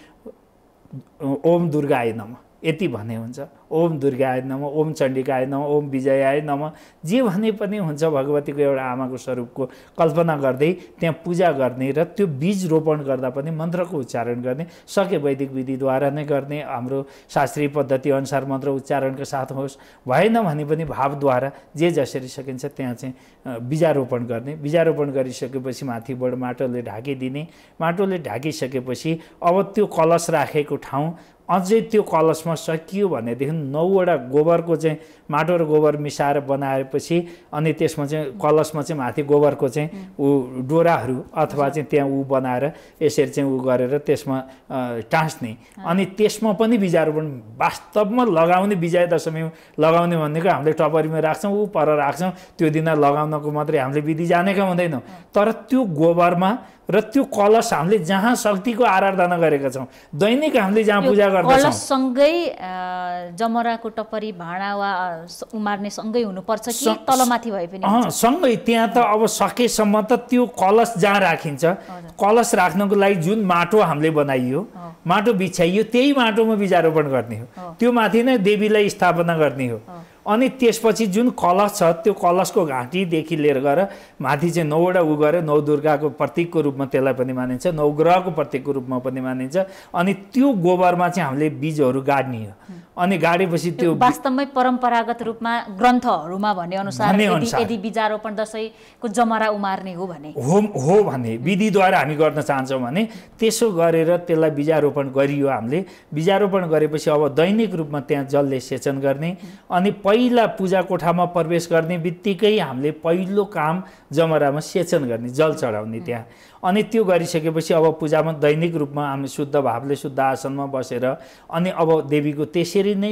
ओम दुर्गा आइनमा यति भने हुन्छ ओम दुर्गा दुर्गाय नम ओम चण्डिका चण्डिकाय नम ओम विजय विजयाय नम जे भने पनि हुन्छ भगवतीको एउटा आमाको स्वरूपको कल्पना गर्दै त्यहाँ पूजा गर्ने र त्यो बीज रोपण गर्दा पनि मन्त्रको उच्चारण गर्ने सके वैदिक विधिद्वारा नै गर्ने हाम्रो शास्त्रीय पद्धति अनुसार मन्त्र उच्चारणको साथ होस् भएन भने पनि भावद्वारा जे जसरी सकिन्छ त्यहाँ चाहिँ बिजारोपण गर्ने बिजारोपण गरिसकेपछि माथिबाट माटोले ढाकिदिने माटोले ढाकिसकेपछि अब त्यो कलश राखेको ठाउँ अझै त्यो कलशमा सकियो भनेदेखि नौवटा गोबरको चाहिँ माटो र गोबर मिसाएर बनाएपछि अनि त्यसमा चाहिँ कलशमा चाहिँ माथि गोबरको चाहिँ ऊ डोराहरू अथवा चाहिँ त्यहाँ ऊ बनाएर यसरी चाहिँ ऊ गरेर त्यसमा टाँच्ने अनि त्यसमा पनि बिजारोपण वास्तवमा लगाउने विजय दशमी लगाउने भनेको हामीले टपरीमा राख्छौँ ऊ पर राख्छौँ त्यो दिन लगाउनको मात्रै हामीले विधि जानेका हुँदैनौँ तर त्यो गोबरमा र त्यो कलश हामीले जहाँ शक्तिको आराधना गरेका छौँ दैनिक हामीले जहाँ पूजा गर्छौँ सँगै जमराको टपरी भाँडा वा उमार्ने सँगै हुनुपर्छ तलमाथि भए पनि सँगै त्यहाँ त अब सकेसम्म त त्यो कलश जहाँ राखिन्छ कलश राख्नको लागि जुन माटो हामीले बनाइयो माटो बिछ्याइयो त्यही माटोमा बिजारोपण गर्ने हो त्यो माथि नै देवीलाई स्थापना गर्ने हो अनि त्यसपछि जुन कलश छ त्यो कलशको घाँटीदेखि लिएर गएर माथि चाहिँ नौवटा उ गऱ्यो नौ दुर्गाको प्रतीकको रूपमा त्यसलाई पनि मानिन्छ नौ प्रतीकको रूपमा पनि मानिन्छ अनि त्यो गोबरमा चाहिँ हामीले बिजहरू गाड्ने हो अनि गाडेपछि त्यो वास्तवमै परम्परागत रूपमा ग्रन्थहरूमा भने अनुसार यदि बिजारोपण दसैँको जमरा उमार्ने हो भने हो हो भने विधिद्वारा हामी गर्न चाहन्छौँ भने त्यसो गरेर त्यसलाई बिजारोपण गरियो हामीले बिजारोपण गरेपछि अब दैनिक रूपमा त्यहाँ जलले सेचन गर्ने अनि पहिला पूजा कोठामा प्रवेश गर्ने बित्तिकै हामीले पहिलो काम जमरामा सेचन गर्ने जल चढाउने त्यहाँ अनि त्यो गरिसकेपछि अब पूजामा दैनिक रूपमा हामी शुद्ध भावले शुद्ध आसनमा बसेर अनि अब देवीको त्यसरी नै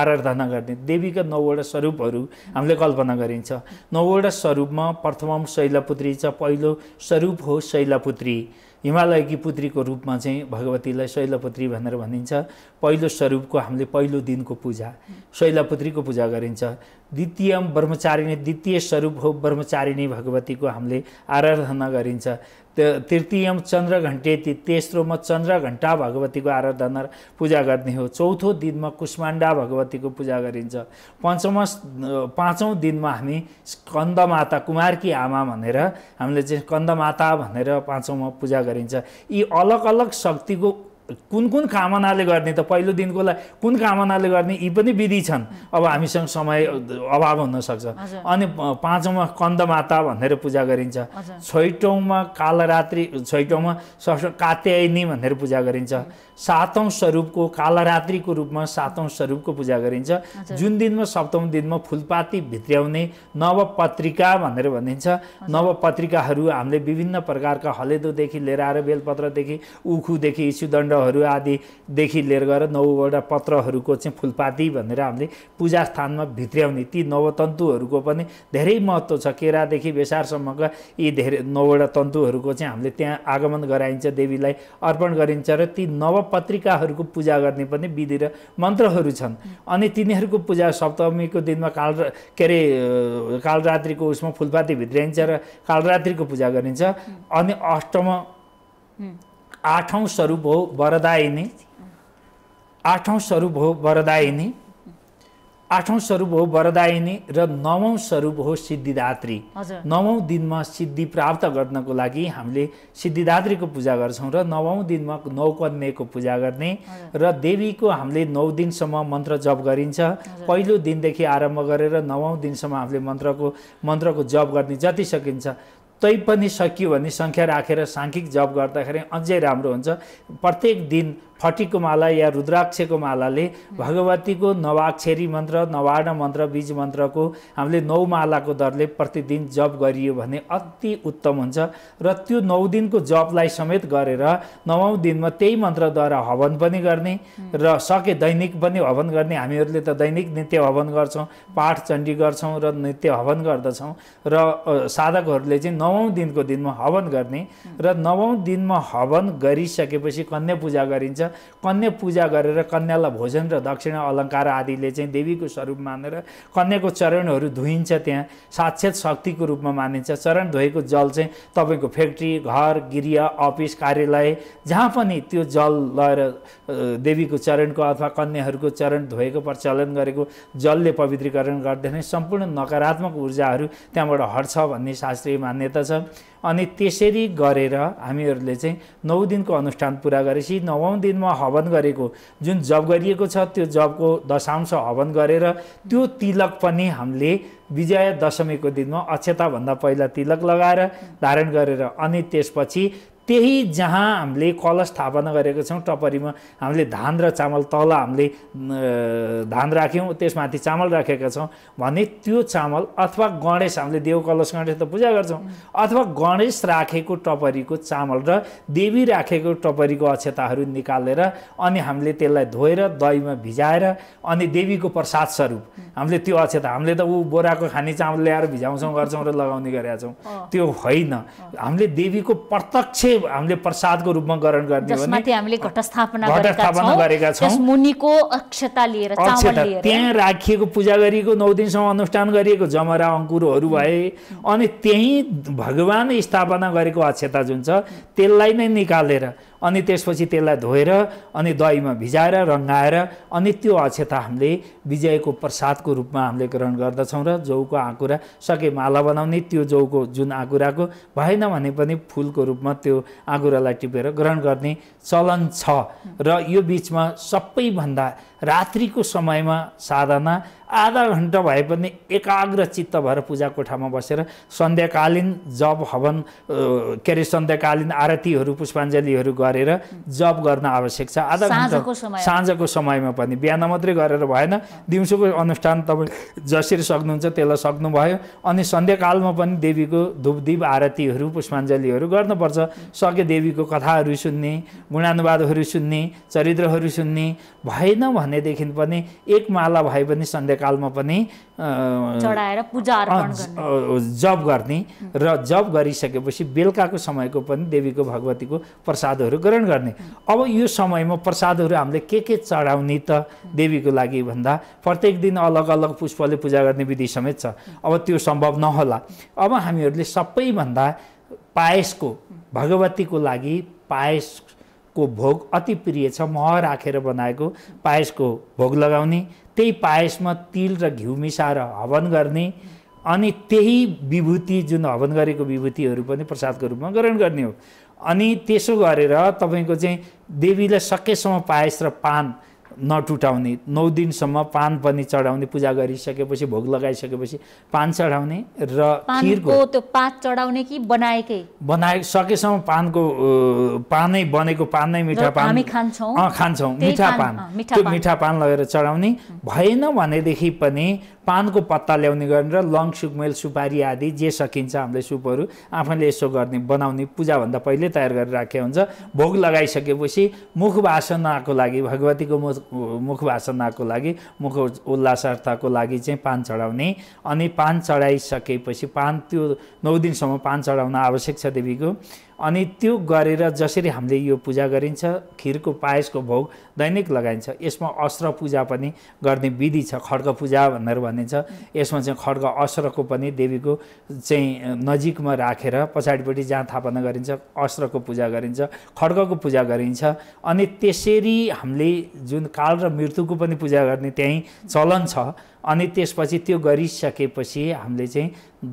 आराधना गर्ने देवीका नौवटा स्वरूपहरू हामीले कल्पना गरिन्छ नौवटा स्वरूपमा प्रथम शैलपुत्री छ पहिलो स्वरूप हो शैलपुत्री हिमालयकी पुत्रीको रूपमा चाहिँ भगवतीलाई शैलपुत्री भनेर भनिन्छ पहिलो स्वरूपको हामीले पहिलो दिनको पूजा शैलपुत्रीको पूजा गरिन्छ द्वितीय ब्रह्मचारिणी द्वितीय स्वरूप हो ब्रह्मचारिणी भगवतीको हामीले आराधना गरिन्छ तृतीयम चन्द्र घन्टेती तेस्रोमा चन्द्र घन्टा भगवतीको आराधना पूजा गर्ने हो चौथो दिनमा कुष्माण्डा भगवतीको पूजा गरिन्छ पञ्चम पाँचौँ दिनमा हामी स्कन्दमाता कुमारकी आमा भनेर हामीले चाहिँ स्कन्दमाता भनेर पाँचौँमा पूजा गरिन्छ यी अलग अलग शक्तिको कुन कुन कामनाले गर्ने त पहिलो दिनकोलाई कुन कामनाले गर्ने यी पनि विधि छन् अब हामीसँग समय अभाव हुनसक्छ अनि पाँचौँमा कन्दमाता भनेर पूजा गरिन्छ छैटौँमा कालरात्रि छैटौँमा कात्यायनी भनेर पूजा गरिन्छ सातौँ स्वरूपको कालरात्रिको रूपमा सातौँ स्वरूपको पूजा गरिन्छ जुन दिनमा सप्तौँ दिनमा फुलपाती भित्र्याउने नवपत्रिका भनेर भनिन्छ नवपत्रिकाहरू हामीले विभिन्न प्रकारका हलेदोदेखि लिएर आएर बेलपत्रदेखि उखुदेखि इसुदण्ड पत्रहरू आदिदेखि लिएर गएर नौवटा पत्रहरूको चाहिँ फुलपाती भनेर हामीले पूजा स्थानमा भित्र्याउने ती नवतन्तुहरूको पनि धेरै महत्त्व छ केरादेखि बेसारसम्मका यी धेरै नौवटा तन्तुहरूको चाहिँ हामीले त्यहाँ आगमन गराइन्छ देवीलाई अर्पण गरिन्छ र ती नवपत्रिकाहरूको पूजा गर्ने पनि विधि र मन्त्रहरू छन् अनि तिनीहरूको पूजा सप्तमीको दिनमा काल के अरे कालरात्रिको उसमा फुलपाती भित्र्याइन्छ र कालरात्रिको पूजा गरिन्छ अनि अष्टम आठौँ स्वरूप हो वरदायिनी आठौँ स्वरूप हो वरदायिनी आठौँ स्वरूप हो वरदायिनी र नवौँ स्वरूप हो सिद्धिदात्री नवौँ दिनमा सिद्धि प्राप्त गर्नको लागि हामीले सिद्धिदात्रीको पूजा गर्छौँ र नवौँ दिनमा नौकन्याको पूजा गर्ने र देवीको हामीले नौ दिनसम्म मन्त्र जप गरिन्छ पहिलो दिनदेखि आरम्भ गरेर नवौँ दिनसम्म हामीले मन्त्रको मन्त्रको जप गर्ने जति सकिन्छ तै पनि सकियो भने सङ्ख्या राखेर साङ्ख्यिक जप गर्दाखेरि अझै राम्रो हुन्छ प्रत्येक दिन फटीको माला या रुद्राक्षको मालाले भगवतीको नवाक्षरी मन्त्र नवार्ण मन्त्र बीज मन्त्रको हामीले नौ मालाको दरले प्रतिदिन जप गरियो भने अति उत्तम हुन्छ र त्यो नौ दिनको जपलाई समेत गरेर नवौँ दिनमा त्यही मन्त्रद्वारा हवन पनि गर्ने र सके दैनिक पनि हवन गर्ने हामीहरूले त दैनिक नित्य हवन गर्छौँ पाठ चण्डी गर्छौँ र नित्य हवन गर्दछौँ र साधकहरूले चाहिँ नवौँ दिनको दिनमा हवन गर्ने र नवौँ दिनमा हवन गरिसकेपछि कन्या पूजा गरिन्छ कन्या पूजा गरेर कन्यालाई भोजन र दक्षिणा अलङ्कार आदिले चाहिँ देवीको स्वरूप मानेर कन्याको चरणहरू धोइन्छ त्यहाँ साक्षात शक्तिको रूपमा मानिन्छ चरण धोएको जल चाहिँ तपाईँको फ्याक्ट्री घर गृह अफिस कार्यालय जहाँ पनि त्यो जल लगेर देवीको चरणको अथवा कन्याहरूको चरण धोएको प्रचलन गरेको जलले पवित्रीकरण गर्दाखेरि सम्पूर्ण नकारात्मक ऊर्जाहरू त्यहाँबाट हट्छ भन्ने शास्त्रीय मान्यता छ अनि त्यसरी गरेर हामीहरूले चाहिँ नौ दिनको अनुष्ठान पुरा गरेपछि नवौँ दिनमा हवन गरेको जुन जप गरिएको छ त्यो जपको दशांश हवन गरेर त्यो तिलक पनि हामीले विजया दशमीको दिनमा अक्षताभन्दा पहिला तिलक लगाएर धारण गरेर अनि त्यसपछि त्यही जहाँ हामीले कलश स्थापना गरेका छौँ टपरीमा हामीले धान र चामल तल हामीले धान राख्यौँ त्यसमाथि चामल राखेका छौँ भने त्यो चामल अथवा गणेश हामीले देव कलश गणेश त पूजा गर्छौँ अथवा गणेश राखेको टपरीको चामल र देवी राखेको टपरीको अक्षताहरू निकालेर अनि हामीले त्यसलाई धोएर दहीमा भिजाएर अनि देवीको प्रसाद स्वरूप हामीले त्यो अक्षता हामीले त ऊ बोराको खाने चामल ल्याएर भिजाउँछौँ गर्छौँ र लगाउने गरेका छौँ त्यो होइन हामीले देवीको प्रत्यक्ष चाहिँ हामीले प्रसादको रूपमा ग्रहण गर्ने गरेका छौँ अक्षता लिएर त्यहाँ राखिएको पूजा गरिएको नौ दिनसम्म अनुष्ठान गरिएको जमरा अङ्कुरहरू भए अनि त्यहीँ भगवान् स्थापना गरेको अक्षता जुन छ त्यसलाई नै निकालेर अनि त्यसपछि त्यसलाई धोएर अनि दहीमा भिजाएर रङ्गाएर अनि त्यो अक्षता हामीले विजयको प्रसादको रूपमा हामीले ग्रहण गर्दछौँ र जौको आँकुरा सके माला बनाउने त्यो जौको जुन आँकुराको भएन भने पनि फुलको रूपमा त्यो आँकुरालाई टिपेर ग्रहण गर्ने चलन छ र यो बिचमा सबैभन्दा रात्रिको समयमा साधना आधा घन्टा भए पनि एकाग्र चित्त भएर पूजा कोठामा बसेर सन्ध्याकालीन जप हवन के अरे सन्ध्याकालीन आरतीहरू पुष्पाञ्जलीहरू गरेर जप गर्न आवश्यक छ आधा घन्टा साँझको समयमा पनि बिहान मात्रै गरेर भएन दिउँसोको अनुष्ठान तपाईँ जसरी सक्नुहुन्छ त्यसलाई सक्नुभयो अनि सन्ध्याकालमा पनि देवीको धुपदीप आरतीहरू पुष्पाञ्जलीहरू गर्नुपर्छ सके देवीको कथाहरू सुन्ने गुणानुवादहरू सुन्ने चरित्रहरू सुन्ने भएन भने भनेदेखि पनि एक माला भए पनि सन्ध्याकालमा पनि जप गर्ने र जप गरिसकेपछि बेलुकाको समयको पनि देवीको भगवतीको प्रसादहरू ग्रहण गर्ने अब यो समयमा प्रसादहरू हामीले के के चढाउने त देवीको लागि भन्दा प्रत्येक दिन अलग अलग पुष्पले पूजा गर्ने विधि समेत छ अब त्यो सम्भव नहोला अब हामीहरूले सबैभन्दा पायसको भगवतीको लागि पायस को भोग अति प्रिय छ मह राखेर बनाएको पायसको भोग लगाउने त्यही पायसमा तिल र घिउ मिसाएर हवन गर्ने अनि त्यही विभूति जुन हवन गरेको विभूतिहरू पनि प्रसादको रूपमा ग्रहण गर्ने हो अनि त्यसो गरेर तपाईँको चाहिँ देवीलाई सकेसम्म पायस र पान नटुटाउने नौ दिनसम्म पान पनि चढाउने पूजा गरिसकेपछि भोग लगाइसकेपछि पान चढाउने र खिरको त्यो पात चढाउने कि बनाएकै बनाए सकेसम्म पानको पानै बनेको पान नै मिठा पान हामी खान्छौँ खान्छौँ मिठा पान त्यो मिठा पान लगेर चढाउने भएन भनेदेखि पनि पानको पत्ता ल्याउने गर्ने र लङ सुकमेल सुपारी आदि जे सकिन्छ हामीले सुपहरू आफैले यसो गर्ने बनाउने पूजाभन्दा पहिले तयार गरेर राखेको हुन्छ भोग लगाइसकेपछि मुख वासनाको लागि भगवतीको मुख मुख वासनाको लागि मुख उल्लासार्थको लागि चाहिँ पान चढाउने अनि पान चढाइसकेपछि पान त्यो नौ दिनसम्म पान चढाउन आवश्यक छ देवीको अनि त्यो गरेर जसरी हामीले यो पूजा गरिन्छ खिरको पायसको भोग दैनिक लगाइन्छ यसमा अस्त्र पूजा पनि गर्ने विधि छ खड्क पूजा भनेर भने भनिन्छ यसमा चाहिँ खड्ग अस्त्रको पनि देवीको चाहिँ नजिकमा राखेर पछाडिपट्टि जहाँ थापना गरिन्छ अस्त्रको पूजा गरिन्छ खड्गको पूजा गरिन्छ अनि त्यसरी हामीले जुन काल र मृत्युको पनि पूजा गर्ने त्यहीँ चलन छ अनि त्यसपछि त्यो गरिसकेपछि हामीले चाहिँ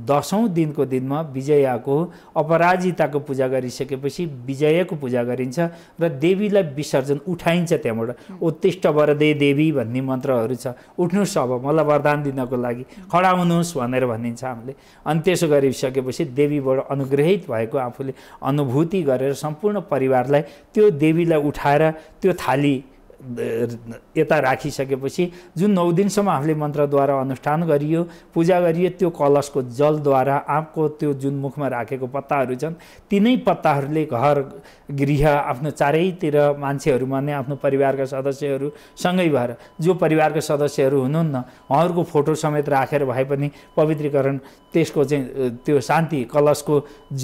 दसौँ दिनको दिनमा विजयाको अपराजिताको पूजा गरिसकेपछि विजयको पूजा गरिन्छ र देवीलाई विसर्जन उठाइन्छ त्यहाँबाट उत्तिष्ट वरदे देवी भन्ने मन्त्रहरू छ उठ्नुहोस् अब मलाई वरदान दिनको लागि खडा हुनुहोस् भनेर भनिन्छ हामीले अनि त्यसो गरिसकेपछि देवीबाट अनुग्रहित भएको आफूले अनुभूति गरेर सम्पूर्ण परिवारलाई त्यो देवीलाई उठाएर त्यो थाली यता राखिसकेपछि जुन नौ दिनसम्म आफूले मन्त्रद्वारा अनुष्ठान गरियो पूजा गरियो त्यो कलशको जलद्वारा आँपको त्यो जुन मुखमा राखेको पत्ताहरू छन् तिनै पत्ताहरूले घर गृह आफ्नो चारैतिर मान्छेहरूमा नै आफ्नो परिवारका सदस्यहरू सँगै भएर जो परिवारका सदस्यहरू हुनुहुन्न उहाँहरूको फोटो समेत राखेर भए पनि पवित्रीकरण त्यसको चाहिँ त्यो शान्ति कलशको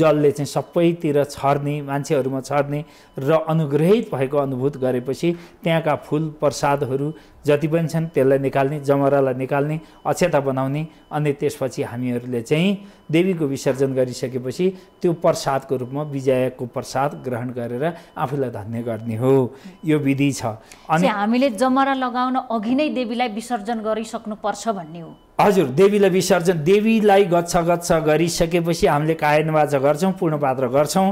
जलले चाहिँ सबैतिर छर्ने मान्छेहरूमा छर्ने र अनुग्रहित भएको अनुभूत गरेपछि त्यहाँका प्रकारका फुल प्रसादहरू जति पनि छन् त्यसलाई निकाल्ने जमरालाई निकाल्ने अक्षता बनाउने अनि त्यसपछि हामीहरूले चाहिँ देवीको विसर्जन गरिसकेपछि त्यो प्रसादको रूपमा विजयाको प्रसाद ग्रहण गरेर आफूलाई धन्य गर्ने हो यो विधि छ अनि हामीले जमरा लगाउन अघि नै देवीलाई विसर्जन गरिसक्नुपर्छ भन्ने हो हजुर देवीलाई विसर्जन देवीलाई गच्छ गच्छ गरिसकेपछि हामीले कायनबाजा गर्छौँ पात्र गर्छौँ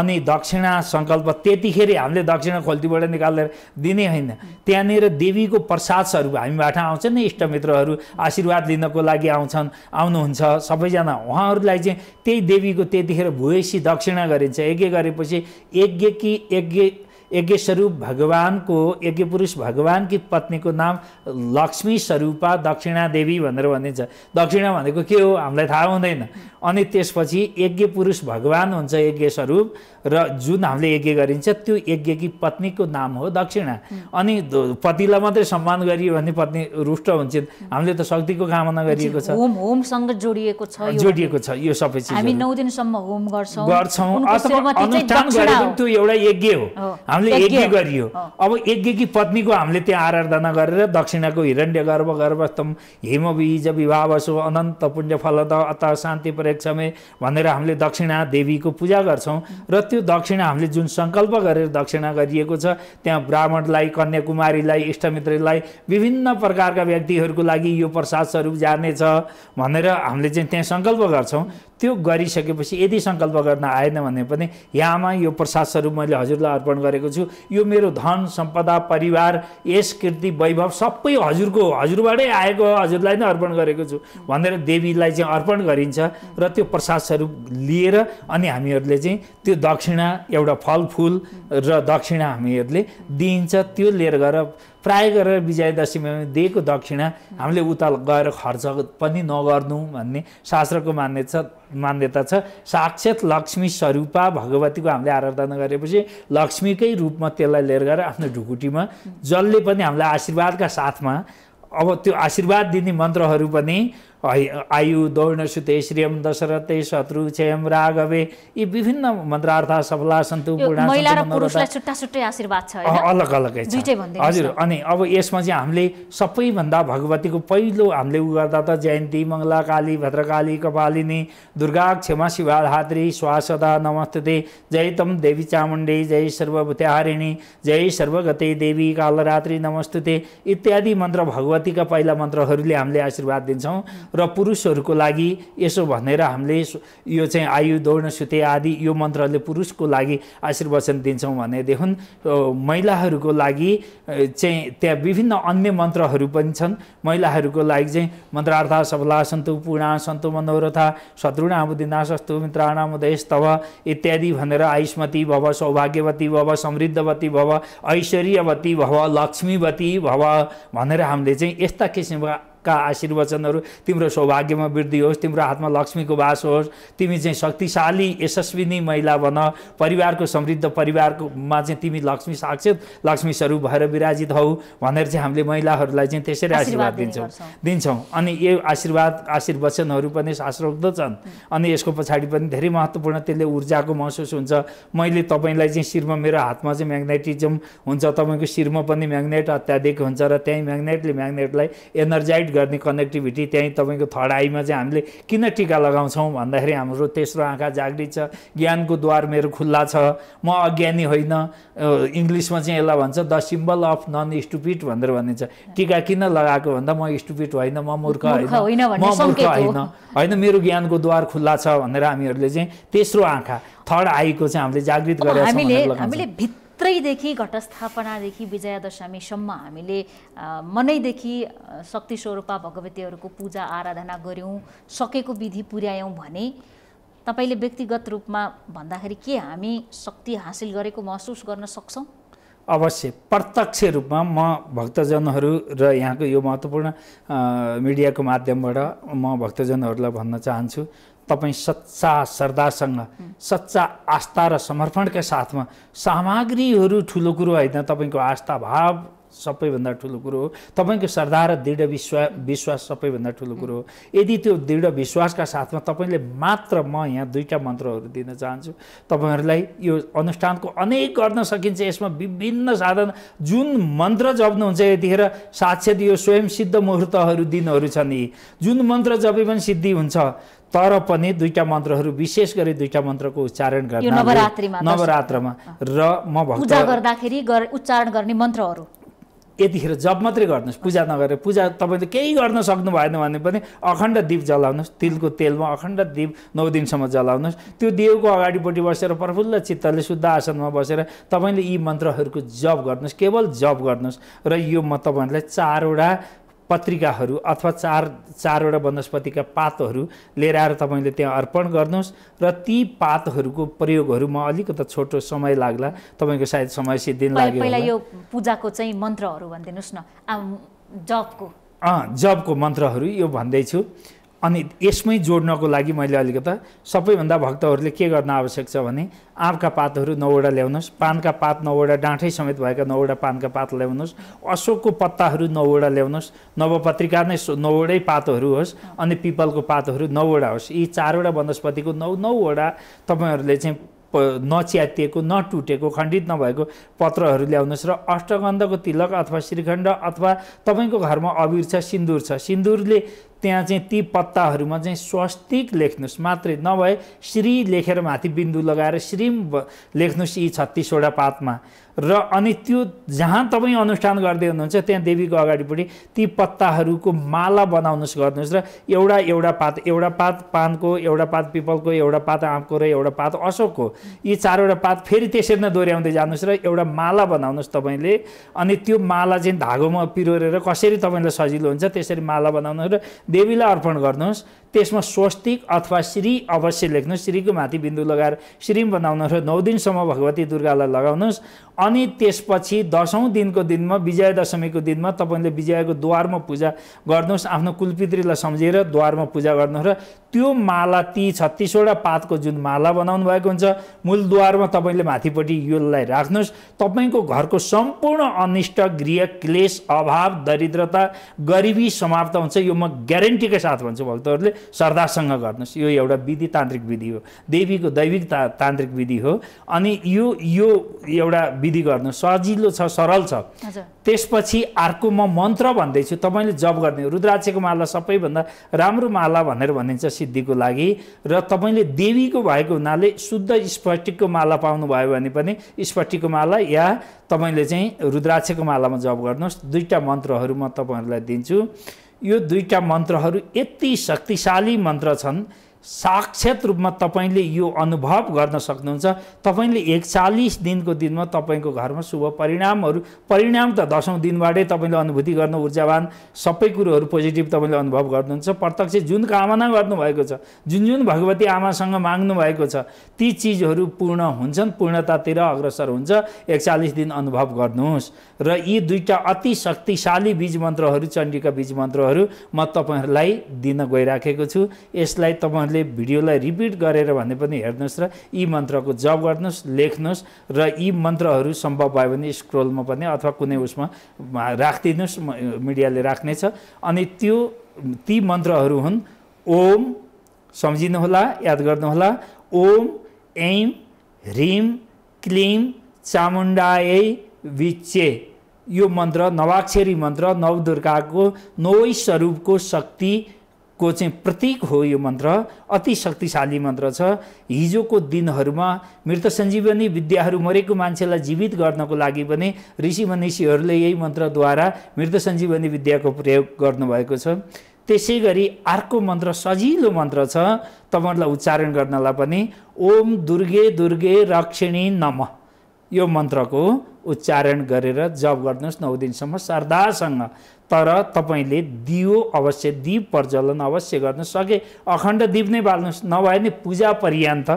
अनि दक्षिणा सङ्कल्प त्यतिखेर हामीले दक्षिणा खोल्तीबाट निकालेर दिने होइन त्यहाँनिर देवीको प्रसादहरू हामीबाट आउँछ नि इष्टमित्रहरू आशीर्वाद लिनको लागि आउँछन् आउनुहुन्छ सबैजना उहाँहरूलाई चाहिँ त्यही देवीको त्यतिखेर भुएसी दक्षिणा गरिन्छ यज्ञ गरेपछि यज्ञ कि यज्ञ यज्ञ स्वरूप भगवानको यज्ञ पुरुष भगवानकी पत्नीको नाम लक्ष्मी स्वरूपा दक्षिणा देवी भनेर भनिन्छ दक्षिणा भनेको के हो हामीलाई थाहा हुँदैन अनि त्यसपछि यज्ञ पुरुष भगवान हुन्छ यज्ञ स्वरूप र जुन हामीले यज्ञ गरिन्छ त्यो यज्ञकी पत्नीको नाम हो दक्षिणा अनि पतिलाई मात्रै सम्मान गरियो भने पत्नी रुष्ट हुन्छ हामीले त शक्तिको कामना गरिएको छ होम होमसँग जोडिएको छ जोडिएको छ यो सबै चिज हामी नौ दिनसम्म होम गर्छौँ त्यो एउटा यज्ञ हो हामीले यज्ञ गरियो अब यज्ञकी पत्नीको हामीले त्यहाँ आराधना गरेर दक्षिणाको हिरण्य गर्भ गर्भस्तम हिम बीज विवाह अनन्त पुण्य फलद अत शान्ति प्रेक्षमे भनेर हामीले दक्षिणा देवीको पूजा गर्छौँ र त्यो दक्षिणा हामीले जुन सङ्कल्प गरेर दक्षिणा गरिएको छ त्यहाँ ब्राह्मणलाई कन्याकुमारीलाई इष्टमित्रलाई विभिन्न प्रकारका व्यक्तिहरूको लागि यो प्रसाद स्वरूप जानेछ भनेर हामीले चाहिँ त्यहाँ सङ्कल्प गर्छौँ त्यो गरिसकेपछि यदि सङ्कल्प गर्न आएन भने पनि यहाँमा यो प्रसाद स्वरूप मैले हजुरलाई अर्पण गरेको छु यो मेरो धन सम्पदा परिवार यस कृति वैभव सबै हजुरको हजुरबाटै आएको हजुरलाई नै अर्पण गरेको छु भनेर देवीलाई चाहिँ अर्पण गरिन्छ र त्यो प्रसाद स्वरूप लिएर अनि हामीहरूले चाहिँ त्यो दक्षिणा एउटा फलफुल र दक्षिणा हामीहरूले दिइन्छ त्यो लिएर गएर प्राय गरेर विजयादशमीमा दिएको दक्षिणा हामीले उता गएर खर्च पनि नगर्नु भन्ने शास्त्रको मान्यता छ मान्यता छ साक्षात लक्ष्मी स्वरूपा भगवतीको हामीले आराधना गरेपछि लक्ष्मीकै रूपमा त्यसलाई लिएर गएर आफ्नो ढुकुटीमा जसले पनि हामीलाई आशीर्वादका साथमा अब त्यो आशीर्वाद दिने मन्त्रहरू पनि आयु दौर्ण सुते श्रियम दशरथे शत्रु क्षयम राघवे यी विभिन्न मन्त्रार्थ सफला सन्तु अलग अलगै छ हजुर अनि अब यसमा चाहिँ हामीले सबैभन्दा भगवतीको पहिलो हामीले उ गर्दा त जयन्ती मङ्गला काली भद्रकाली कपालिनी दुर्गा क्षमा शिवाधात्री स्वासदा नमस्ते जय तम देवी चामुण्डे जय सर्वभूतहारिणी जय सर्वगते देवी कालरात्री नमस्ते इत्यादि मन्त्र भगवतीका पहिला मन्त्रहरूले हामीले आशीर्वाद दिन्छौँ र पुरुषहरूको लागि यसो भनेर हामीले यो चाहिँ आयु दौड्न सुते आदि यो मन्त्रले पुरुषको लागि आशीर्वचन दिन्छौँ भनेदेखि महिलाहरूको लागि चाहिँ त्यहाँ विभिन्न अन्य मन्त्रहरू पनि छन् महिलाहरूको लागि चाहिँ मन्त्रार्थ सबला सन्तु पूर्णा सन्तु मनोरथा शत्रुणा बुद्धिनाशस्तु मित्राणाम तव इत्यादि भनेर आयुष्मती भव सौभाग्यवती भव समृद्धवती भव ऐश्वर्यवती भव लक्ष्मीवती भव भनेर हामीले चाहिँ यस्ता किसिमका का आशीर्वचनहरू तिम्रो सौभाग्यमा वृद्धि होस् तिम्रो हातमा लक्ष्मीको वास होस् तिमी चाहिँ शक्तिशाली यशस्विनी महिला बन परिवारको समृद्ध परिवारकोमा चाहिँ तिमी लक्ष्मी साक्षात लक्ष्मी स्वरूप भएर विराजित हौ भनेर चाहिँ हामीले महिलाहरूलाई चाहिँ त्यसरी आशीर्वाद दिन्छौँ दिन्छौँ अनि यो आशीर्वाद आशीर्वचनहरू पनि शास्त्रोक्त छन् अनि यसको पछाडि पनि धेरै महत्त्वपूर्ण त्यसले ऊर्जाको महसुस हुन्छ मैले तपाईँलाई चाहिँ शिरमा मेरो हातमा चाहिँ म्याग्नेटिजम हुन्छ तपाईँको शिरमा पनि म्याग्नेट अत्याधिक हुन्छ र त्यहीँ म्याग्नेटले म्याग्नेटलाई एनर्जाइट गर्ने कनेक्टिभिटी त्यहीँ तपाईँको थर्ड आईमा चाहिँ हामीले किन टिका लगाउँछौँ भन्दाखेरि हाम्रो तेस्रो आँखा जागृत छ ज्ञानको द्वार मेरो खुल्ला छ म अज्ञानी होइन इङ्ग्लिसमा चाहिँ यसलाई भन्छ the symbol of non stupid भनेर भनिन्छ टिका किन लगाएको भन्दा म स्टुपिट होइन म मूर्ख होइन म मूर्ख होइन होइन मेरो ज्ञानको द्वार खुल्ला छ भनेर हामीहरूले चाहिँ तेस्रो आँखा थर्ड आईको चाहिँ हामीले जागृत गरेर हामीले भित्रैदेखि घटस्थापनादेखि विजयादशमीसम्म हामीले मनैदेखि शक्ति स्वरूपा भगवतीहरूको पूजा आराधना गऱ्यौँ सकेको विधि पुर्यायौँ भने तपाईँले व्यक्तिगत रूपमा भन्दाखेरि के हामी शक्ति हासिल गरेको महसुस गर्न सक्छौँ अवश्य प्रत्यक्ष रूपमा म भक्तजनहरू र यहाँको यो महत्त्वपूर्ण मिडियाको माध्यमबाट म भक्तजनहरूलाई भन्न चाहन्छु तपाईँ सच्चा श्रद्धासँग सच्चा आस्था र समर्पणका साथमा सामग्रीहरू ठुलो कुरो होइन तपाईँको आस्था भाव सबैभन्दा ठुलो कुरो हो तपाईँको श्रद्धा र दृढ विश्वास विश्वास सबैभन्दा ठुलो कुरो हो यदि त्यो दृढ विश्वासका साथमा तपाईँले मात्र म यहाँ दुईवटा मन्त्रहरू दिन चाहन्छु तपाईँहरूलाई यो अनुष्ठानको अनेक गर्न सकिन्छ यसमा विभिन्न साधन जुन मन्त्र जप्नुहुन्छ यतिखेर साक्षात यो स्वयं सिद्ध मुहुर्तहरू दिनहरू छन् यी जुन मन्त्र जपे पनि सिद्धि हुन्छ तर पनि दुईटा मन्त्रहरू विशेष गरी दुईटा मन्त्रको उच्चारण गर्न नवरात्रमा र म पूजा गर्दाखेरि उच्चारण गर्ने मन्त्रहरू यतिखेर जप मात्रै गर्नुहोस् पूजा नगरेर पूजा तपाईँले केही गर्न सक्नु भएन भने पनि अखण्ड दीप जलाउनुहोस् तिलको तेलमा अखण्ड दीप नौ दिनसम्म जलाउनुहोस् त्यो देवको अगाडिपट्टि बसेर प्रफुल्ल चित्तले शुद्ध आसनमा बसेर तपाईँले यी मन्त्रहरूको जप गर्नुहोस् केवल जप गर्नुहोस् र यो म तपाईँहरूलाई चारवटा पत्रिकाहरू अथवा चार चारवटा वनस्पतिका पातहरू लिएर आएर तपाईँले त्यहाँ अर्पण गर्नुहोस् र ती पातहरूको प्रयोगहरू म अलिकति छोटो समय लाग्ला तपाईँको सायद समय दिन लाग्यो पहिला यो पूजाको चाहिँ मन्त्रहरू भनिदिनुहोस् न जपको अँ जपको मन्त्रहरू यो भन्दैछु अनि यसमै जोड्नको लागि मैले अलिकता सबैभन्दा भक्तहरूले के गर्न आवश्यक छ भने आँपका पातहरू नौवटा ल्याउनुहोस् पानका पात नौवटा डाँठै समेत भएका नौवटा पानका पात ल्याउनुहोस् अशोकको पत्ताहरू नौवटा ल्याउनुहोस् नवपत्रिका नै नौवटै पातहरू होस् अनि पिपलको पातहरू नौवटा होस् यी चारवटा वनस्पतिको नौ नौवटा तपाईँहरूले चाहिँ नच्यातिएको नटुटेको खण्डित नभएको पत्रहरू ल्याउनुहोस् र अष्टगन्धको तिलक अथवा श्रीखण्ड अथवा तपाईँको घरमा अबिर छ सिन्दुर छ सिन्दुरले त्यहाँ चाहिँ ती पत्ताहरूमा चाहिँ स्वस्तिक लेख्नुहोस् मात्रै नभए श्री लेखेर माथि बिन्दु लगाएर श्रीम लेख्नुहोस् यी छत्तिसवटा पातमा र अनि त्यो जहाँ तपाईँ अनुष्ठान गर्दै हुनुहुन्छ त्यहाँ देवीको अगाडिपट्टि ती पत्ताहरूको माला बनाउनुहोस् गर्नुहोस् र एउटा एउटा पात एउटा पात पानको एउटा पात पिपलको एउटा पात आँपको र एउटा पात अशोकको यी चारवटा पात फेरि त्यसरी नै दोहोऱ्याउँदै जानुहोस् र एउटा माला बनाउनुहोस् तपाईँले अनि त्यो माला चाहिँ धागोमा पिरोरेर कसरी तपाईँलाई सजिलो हुन्छ त्यसरी माला बनाउनुहोस् र देवीलाई अर्पण गर्नुहोस् त्यसमा स्वस्तिक अथवा श्री अवश्य लेख्नुहोस् श्रीको माथि बिन्दु लगाएर श्रीम बनाउनुहोस् र नौ दिनसम्म भगवती दुर्गालाई लगाउनुहोस् अनि त्यसपछि दसौँ दिनको दिनमा विजय दशमीको दिनमा तपाईँले विजयको द्वारमा पूजा गर्नुहोस् आफ्नो कुलपितृलाई सम्झेर द्वारमा पूजा गर्नुहोस् र त्यो माला ती छत्तिसवटा पातको जुन माला बनाउनु भएको हुन्छ मूलद्वारमा तपाईँले माथिपट्टि योलाई राख्नुहोस् तपाईँको घरको सम्पूर्ण अनिष्ट गृह क्लेश अभाव दरिद्रता गरिबी समाप्त हुन्छ यो म ग्यारेन्टीकै साथ भन्छु भक्तहरूले श्रद्धासँग गर्नुहोस् यो एउटा विधि तान्त्रिक विधि हो देवीको दैविक ता तान्त्रिक विधि हो अनि यो यो एउटा विधि गर्नु सजिलो छ सरल छ त्यसपछि अर्को म मन्त्र भन्दैछु तपाईँले जप गर्ने रुद्राक्षको माला सबैभन्दा राम्रो माला भनेर भनिन्छ सिद्धिको लागि र तपाईँले देवीको भएको हुनाले शुद्ध स्फटिकको माला पाउनुभयो भने पनि स्फटिकको माला या तपाईँले चाहिँ रुद्राक्षको मालामा जप गर्नुहोस् दुईवटा मन्त्रहरू म तपाईँहरूलाई दिन्छु यो दुईवटा मन्त्रहरू यति शक्तिशाली मन्त्र छन् साक्षात रूपमा तपाईँले यो अनुभव गर्न सक्नुहुन्छ तपाईँले एकचालिस दिनको दिनमा तपाईँको घरमा शुभ परिणामहरू परिणाम त दसौँ दिनबाटै तपाईँले अनुभूति गर्नु ऊर्जावान सबै कुरोहरू पोजिटिभ तपाईँले अनुभव गर्नुहुन्छ प्रत्यक्ष जुन कामना गर्नुभएको छ जुन जुन भगवती आमासँग माग्नु भएको छ ती चिजहरू पूर्ण हुन्छन् पूर्णतातिर अग्रसर हुन्छ एकचालिस दिन अनुभव गर्नुहोस् र यी दुईवटा अति शक्तिशाली बीज मन्त्रहरू चण्डीका बीज मन्त्रहरू म तपाईँहरूलाई दिन गइराखेको छु यसलाई तपाईँहरूले तपाईँहरूले भिडियोलाई रिपिट गरेर भने पनि हेर्नुहोस् र यी मन्त्रको जप गर्नुहोस् लेख्नुहोस् र यी मन्त्रहरू सम्भव भयो भने स्क्रोलमा पनि अथवा कुनै उसमा राखिदिनुहोस् मिडियाले राख्नेछ अनि त्यो ती मन्त्रहरू हुन् ओम सम्झिनुहोला याद गर्नुहोला ओम ऐम ह्रिम क्लिम चामुण्डाए विचे यो मन्त्र नवाक्षरी मन्त्र नवदुर्गाको नौ स्वरूपको शक्ति को चाहिँ प्रतीक हो यो मन्त्र अति शक्तिशाली मन्त्र छ हिजोको दिनहरूमा मृत सञ्जीवनी विद्याहरू मरेको मान्छेलाई जीवित गर्नको लागि पनि ऋषि मनिषीहरूले यही मन्त्रद्वारा मृत सञ्जीवनी विद्याको प्रयोग गर्नुभएको छ त्यसै गरी अर्को मन्त्र सजिलो मन्त्र छ तपाईँहरूलाई उच्चारण गर्नलाई पनि ओम दुर्गे दुर्गे रक्षिणी नमः यो मन्त्रको उच्चारण गरेर जप गर्नुहोस् नौ दिनसम्म श्रद्धासँग तर तपाईँले दियो अवश्य दीप प्रज्वलन अवश्य गर्नु सके अखण्ड दीप नै बाल्नुहोस् नभए नि पूजा पर्यान्त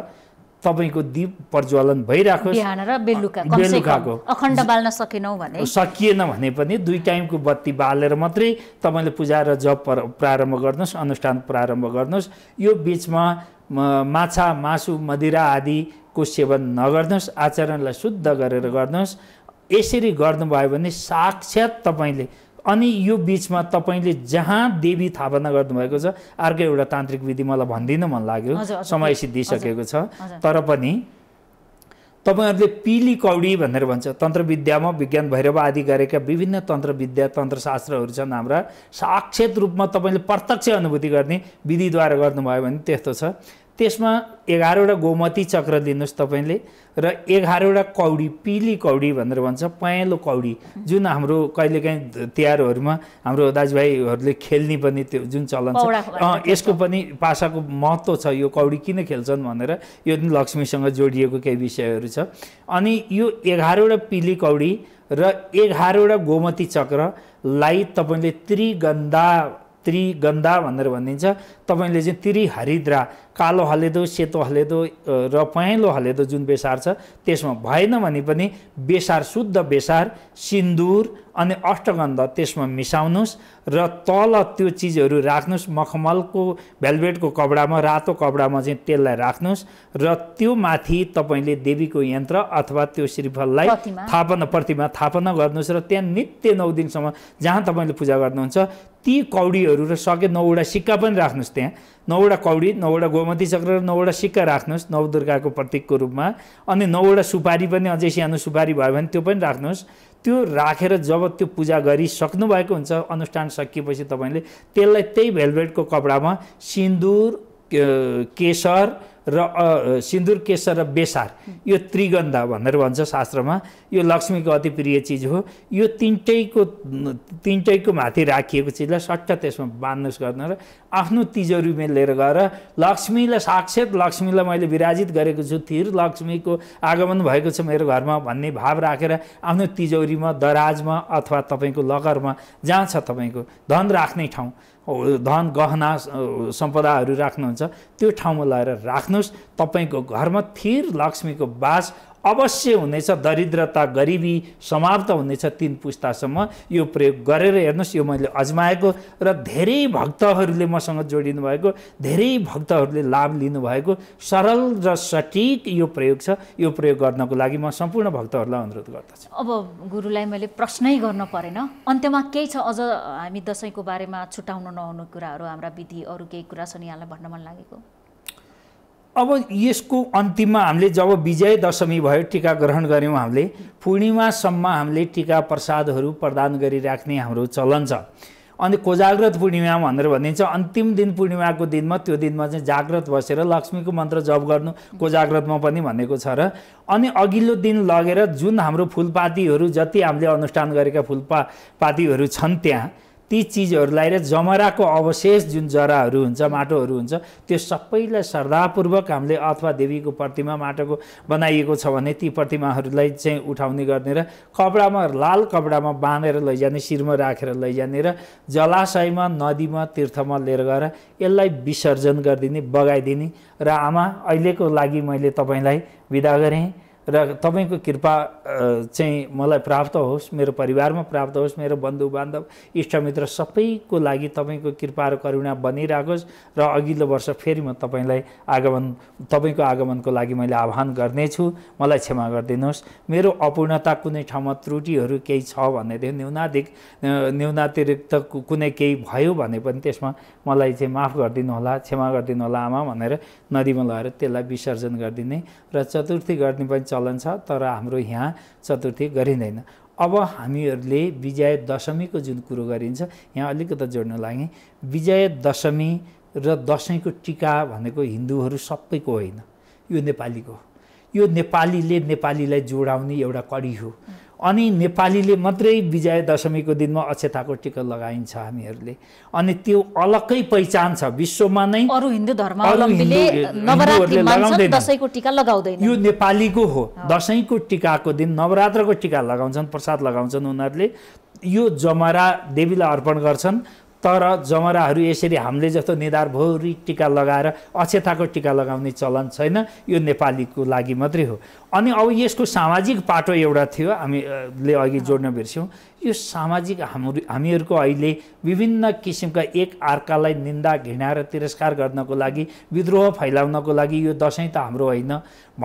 तपाईँको दीप प्रज्वलन भइराखोस् बेलुकाको अखण्ड बाल्न सकेनौ भने सकिएन भने पनि दुई टाइमको बत्ती बालेर मात्रै तपाईँले पूजा र जप प्रारम्भ गर्नुहोस् अनुष्ठान प्रारम्भ गर्नुहोस् यो बिचमा माछा मासु मदिरा आदि को सेवन नगर्नुहोस् आचरणलाई शुद्ध गरेर गर्नुहोस् यसरी गर्नुभयो भने साक्षात् तपाईँले अनि यो बिचमा तपाईँले जहाँ देवी थापना गर्नुभएको छ अर्को एउटा तान्त्रिक विधि मलाई भनिदिन मन लाग्यो समय सिद्धिसकेको छ तर पनि तपाईँहरूले पिली कौडी भनेर भन्छ विद्यामा विज्ञान भैरव आदि गरेका विभिन्न तन्त्र तन्त्रविद्या तन्त्रशास्त्रहरू छन् हाम्रा साक्षात रूपमा तपाईँले प्रत्यक्ष अनुभूति गर्ने विधिद्वारा गर्नुभयो भने त्यस्तो छ त्यसमा एघारवटा गोमती चक्र लिनुहोस् तपाईँले र एघारवटा कौडी पिली कौडी भनेर भन्छ पहेँलो कौडी जुन हाम्रो कहिलेकाहीँ तिहारहरूमा हाम्रो दाजुभाइहरूले खेल्ने पनि त्यो जुन चलन छ यसको पनि पासाको महत्त्व छ यो कौडी किन खेल्छन् भनेर यो पनि लक्ष्मीसँग जोडिएको केही विषयहरू छ अनि यो एघारवटा पिली कौडी र एघारवटा गोमती चक्रलाई तपाईँले त्रिगन्धा त्रिगन्धा भनेर भनिन्छ तपाईँले चाहिँ त्रिहरिद्रा कालो हलेदो सेतो हलेदो र पहेँलो हलेदो जुन बेसार छ त्यसमा भएन भने पनि बेसार शुद्ध बेसार सिन्दुर अनि अष्टगन्ध त्यसमा मिसाउनुहोस् र तल त्यो चिजहरू राख्नुहोस् मखमलको भेलभेटको कपडामा रातो कपडामा चाहिँ त्यसलाई राख्नुहोस् र त्यो माथि तपाईँले देवीको यन्त्र अथवा त्यो श्रीफललाई थापना प्रतिमा थापना गर्नुहोस् र त्यहाँ नित्य नौ दिनसम्म जहाँ तपाईँले पूजा गर्नुहुन्छ ती कौडीहरू र सके नौवटा सिक्का पनि राख्नुहोस् त्यहाँ नौवटा कौडी नौवटा गोमती चक्र र नौवटा सिक्का राख्नुहोस् नवदुर्गाको प्रतीकको रूपमा अनि नौवटा सुपारी पनि अझै सानो सुपारी भयो भने त्यो पनि राख्नुहोस् त्यो राखेर जब त्यो पूजा गरिसक्नु भएको हुन्छ अनुष्ठान सकिएपछि तपाईँले त्यसलाई त्यही भेलभेटको कपडामा सिन्दुर केसर र सिन्दुर केसर र बेसार यो त्रिगन्धा भनेर भन्छ शास्त्रमा यो लक्ष्मीको अति प्रिय चिज हो यो तिनटैको तिनटैको माथि राखिएको चिजलाई सट्ट त्यसमा बाँध्नुहोस् गर्न र आफ्नो तिजोरीमा लिएर गएर लक्ष्मीलाई साक्षात लक्ष्मीलाई मैले विराजित गरेको छु तिर लक्ष्मीको आगमन भएको छ मेरो घरमा भन्ने भाव राखेर आफ्नो तिजौरीमा दराजमा अथवा तपाईँको लगरमा जहाँ छ तपाईँको धन राख्ने ठाउँ धन गहना सम्पदाहरू राख्नुहुन्छ त्यो ठाउँमा लगाएर राख्नुहोस् तपाईँको घरमा थिर लक्ष्मीको बास अवश्य हुनेछ दरिद्रता गरिबी समाप्त हुनेछ तिन पुस्तासम्म यो प्रयोग गरेर हेर्नुहोस् यो मैले अजमाएको र धेरै भक्तहरूले मसँग जोडिनु भएको धेरै भक्तहरूले लाभ लिनुभएको सरल र सठिक यो प्रयोग छ यो प्रयोग गर्नको लागि म सम्पूर्ण भक्तहरूलाई अनुरोध गर्दछु अब गुरुलाई मैले प्रश्नै गर्न परेन अन्त्यमा केही छ अझ हामी दसैँको बारेमा छुट्याउनु नहुने कुराहरू हाम्रा विधि अरू केही कुरा छन् यहाँलाई भन्न मन लागेको अब यसको अन्तिममा हामीले जब विजय दशमी भयो टिका ग्रहण गऱ्यौँ हामीले पूर्णिमासम्म हामीले टिका प्रसादहरू प्रदान गरिराख्ने हाम्रो चलन छ अनि कोजाग्रत पूर्णिमा भनेर भनिन्छ अन्तिम दिन पूर्णिमाको दिनमा त्यो दिनमा चाहिँ जाग्रत बसेर लक्ष्मीको मन्त्र जप गर्नु कोजाग्रतमा पनि भनेको छ र अनि अघिल्लो दिन लगेर जुन हाम्रो फुलपातीहरू जति हामीले अनुष्ठान गरेका फुलपा पातीहरू छन् त्यहाँ ती चिजहरूलाई र जमराको अवशेष जुन जराहरू हुन्छ माटोहरू हुन्छ त्यो सबैलाई श्रद्धापूर्वक हामीले अथवा देवीको प्रतिमा माटोको बनाइएको छ भने ती प्रतिमाहरूलाई चाहिँ उठाउने गर्ने र कपडामा लाल कपडामा बाँधेर लैजाने शिरमा राखेर लैजाने र जलाशयमा नदीमा तीर्थमा लिएर गएर यसलाई विसर्जन गरिदिने बगाइदिने र आमा अहिलेको लागि मैले तपाईँलाई विदा गरेँ र तपाईँको कृपा चाहिँ मलाई प्राप्त होस् मेरो परिवारमा प्राप्त होस् मेरो बन्धु बान्धव इष्टमित्र सबैको लागि तपाईँको कृपा र करुणा बनिरहोस् र अघिल्लो वर्ष फेरि म तपाईँलाई आगमन तपाईँको आगमनको लागि मैले आह्वान गर्नेछु मलाई क्षमा गरिदिनुहोस् मेरो अपूर्णता कुनै ठाउँमा त्रुटिहरू केही छ भनेदेखि न्यूनाधिक न्यूनातिरिक्त कुनै केही भयो भने पनि त्यसमा मलाई चाहिँ माफ गरिदिनु होला क्षमा गरिदिनु होला आमा भनेर नदीमा लगेर त्यसलाई विसर्जन गरिदिने र चतुर्थी गर्ने पनि चलन छ तर हाम्रो यहाँ चतुर्थी गरिँदैन अब हामीहरूले विजय दशमीको जुन कुरो गरिन्छ यहाँ अलिकति जोड्न लागेँ विजय दशमी र दसैँको टिका भनेको हिन्दूहरू सबैको होइन यो नेपालीको यो नेपालीले नेपालीलाई जोडाउने एउटा कडी हो अनि नेपालीले मात्रै विजय दशमीको दिनमा अक्षताको टिका लगाइन्छ हामीहरूले अनि त्यो अलग्गै पहिचान छ विश्वमा नै अरू हिन्दू धर्म यो नेपालीको हो दसैँको टिकाको दिन नवरात्रको टिका लगाउँछन् प्रसाद लगाउँछन् उनीहरूले यो जमरा देवीलाई अर्पण गर्छन् तर जमराहरू यसरी हामीले जस्तो निधारभरि टिका लगाएर अक्षताको टिका लगाउने चलन छैन यो नेपालीको लागि मात्रै हो अनि अब यसको सामाजिक पाटो एउटा थियो हामीले अघि जोड्न बिर्स्यौँ यो सामाजिक हाम्रो हामीहरूको अहिले विभिन्न किसिमका एक अर्कालाई निन्दा घृणा र तिरस्कार गर्नको लागि विद्रोह फैलाउनको लागि यो दसैँ त हाम्रो होइन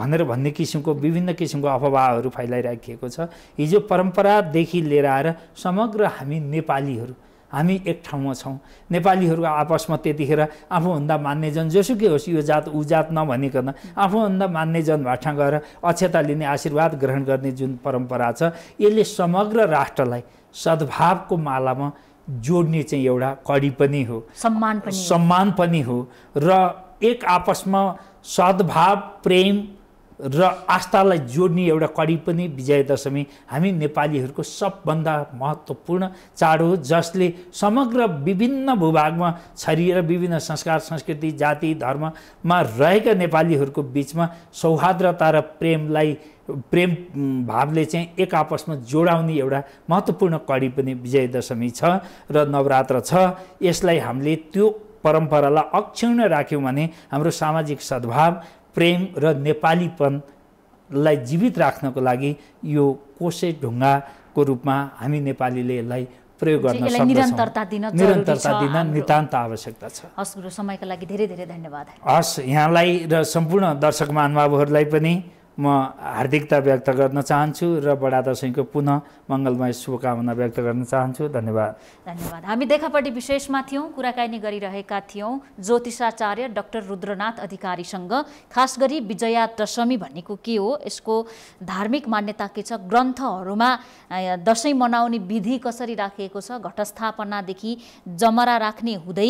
भनेर भन्ने किसिमको विभिन्न किसिमको अफवाहहरू फैलाइराखिएको छ हिजो परम्परादेखि लिएर आएर समग्र हामी नेपालीहरू हामी एक ठाउँमा छौँ नेपालीहरू आपसमा त्यतिखेर आफूभन्दा जन जोसुकै होस् यो जात ऊ जात नभनिकन आफूभन्दा जन भाटा गएर अक्षता लिने आशीर्वाद ग्रहण गर्ने जुन परम्परा छ यसले समग्र राष्ट्रलाई सद्भावको मालामा जोड्ने चाहिँ एउटा कडी पनि हो सम्मान पनि सम्मान पनि हो र एक आपसमा सद्भाव प्रेम र आस्थालाई जोड्ने एउटा कडी पनि विजयादशमी हामी नेपालीहरूको सबभन्दा महत्त्वपूर्ण चाड हो जसले समग्र विभिन्न भूभागमा छरिएर विभिन्न संस्कार संस्कृति जाति धर्ममा रहेका नेपालीहरूको बिचमा सौहार्द्रता र प्रेमलाई प्रेम भावले चाहिँ एक आपसमा जोडाउने एउटा महत्त्वपूर्ण कडी पनि विजयादशमी छ र नवरात्र छ यसलाई हामीले त्यो परम्परालाई अक्षुण्ण राख्यौँ भने हाम्रो सामाजिक सद्भाव प्रेम र नेपालीपनलाई जीवित राख्नको लागि यो कोसे ढुङ्गाको रूपमा हामी नेपालीले यसलाई प्रयोग गर्न निरन्तरता दिन निरन्तरता दिन नितान्त आवश्यकता छ हस् समयका लागि धेरै धेरै धन्यवाद हस् यहाँलाई र सम्पूर्ण दर्शक महानुभावहरूलाई पनि म हार्दिकता व्यक्त गर्न चाहन्छु र बडा दसैँको पुनः मङ्गलमय शुभकामना व्यक्त गर्न चाहन्छु धन्यवाद धन्यवाद हामी देखापट्टि विशेषमा थियौँ कुराकानी गरिरहेका थियौँ ज्योतिषाचार्य डक्टर रुद्रनाथ अधिकारीसँग खास गरी विजया दशमी भनेको के हो यसको धार्मिक मान्यता के छ ग्रन्थहरूमा दसैँ मनाउने विधि कसरी राखिएको छ घटस्थापनादेखि जमरा राख्ने हुँदै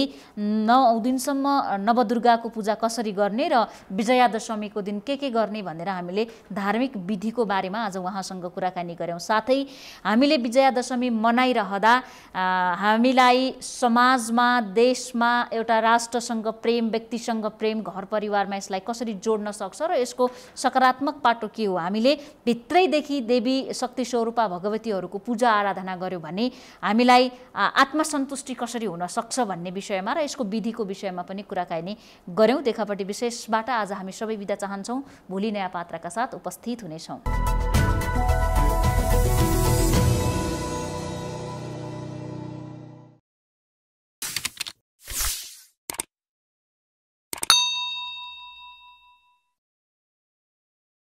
नौ दिनसम्म नवदुर्गाको पूजा कसरी गर्ने र विजया दशमीको दिन के के गर्ने भनेर हामी हामीले धार्मिक विधिको बारेमा आज उहाँसँग कुराकानी गऱ्यौँ साथै हामीले विजयादशमी मनाइरहँदा हामीलाई समाजमा देशमा एउटा राष्ट्रसँग प्रेम व्यक्तिसँग प्रेम घर परिवारमा यसलाई कसरी जोड्न सक्छ र यसको सकारात्मक पाटो के हो हामीले भित्रैदेखि देवी शक्ति स्वरूपा भगवतीहरूको पूजा आराधना गऱ्यौँ भने हामीलाई आत्मसन्तुष्टि कसरी हुन सक्छ भन्ने विषयमा र यसको विधिको विषयमा पनि कुराकानी गऱ्यौँ देखापट्टि विशेषबाट आज हामी सबै बिदा चाहन्छौँ भोलि नयाँ पात्र का साथ उपस्थित हुनेछौँ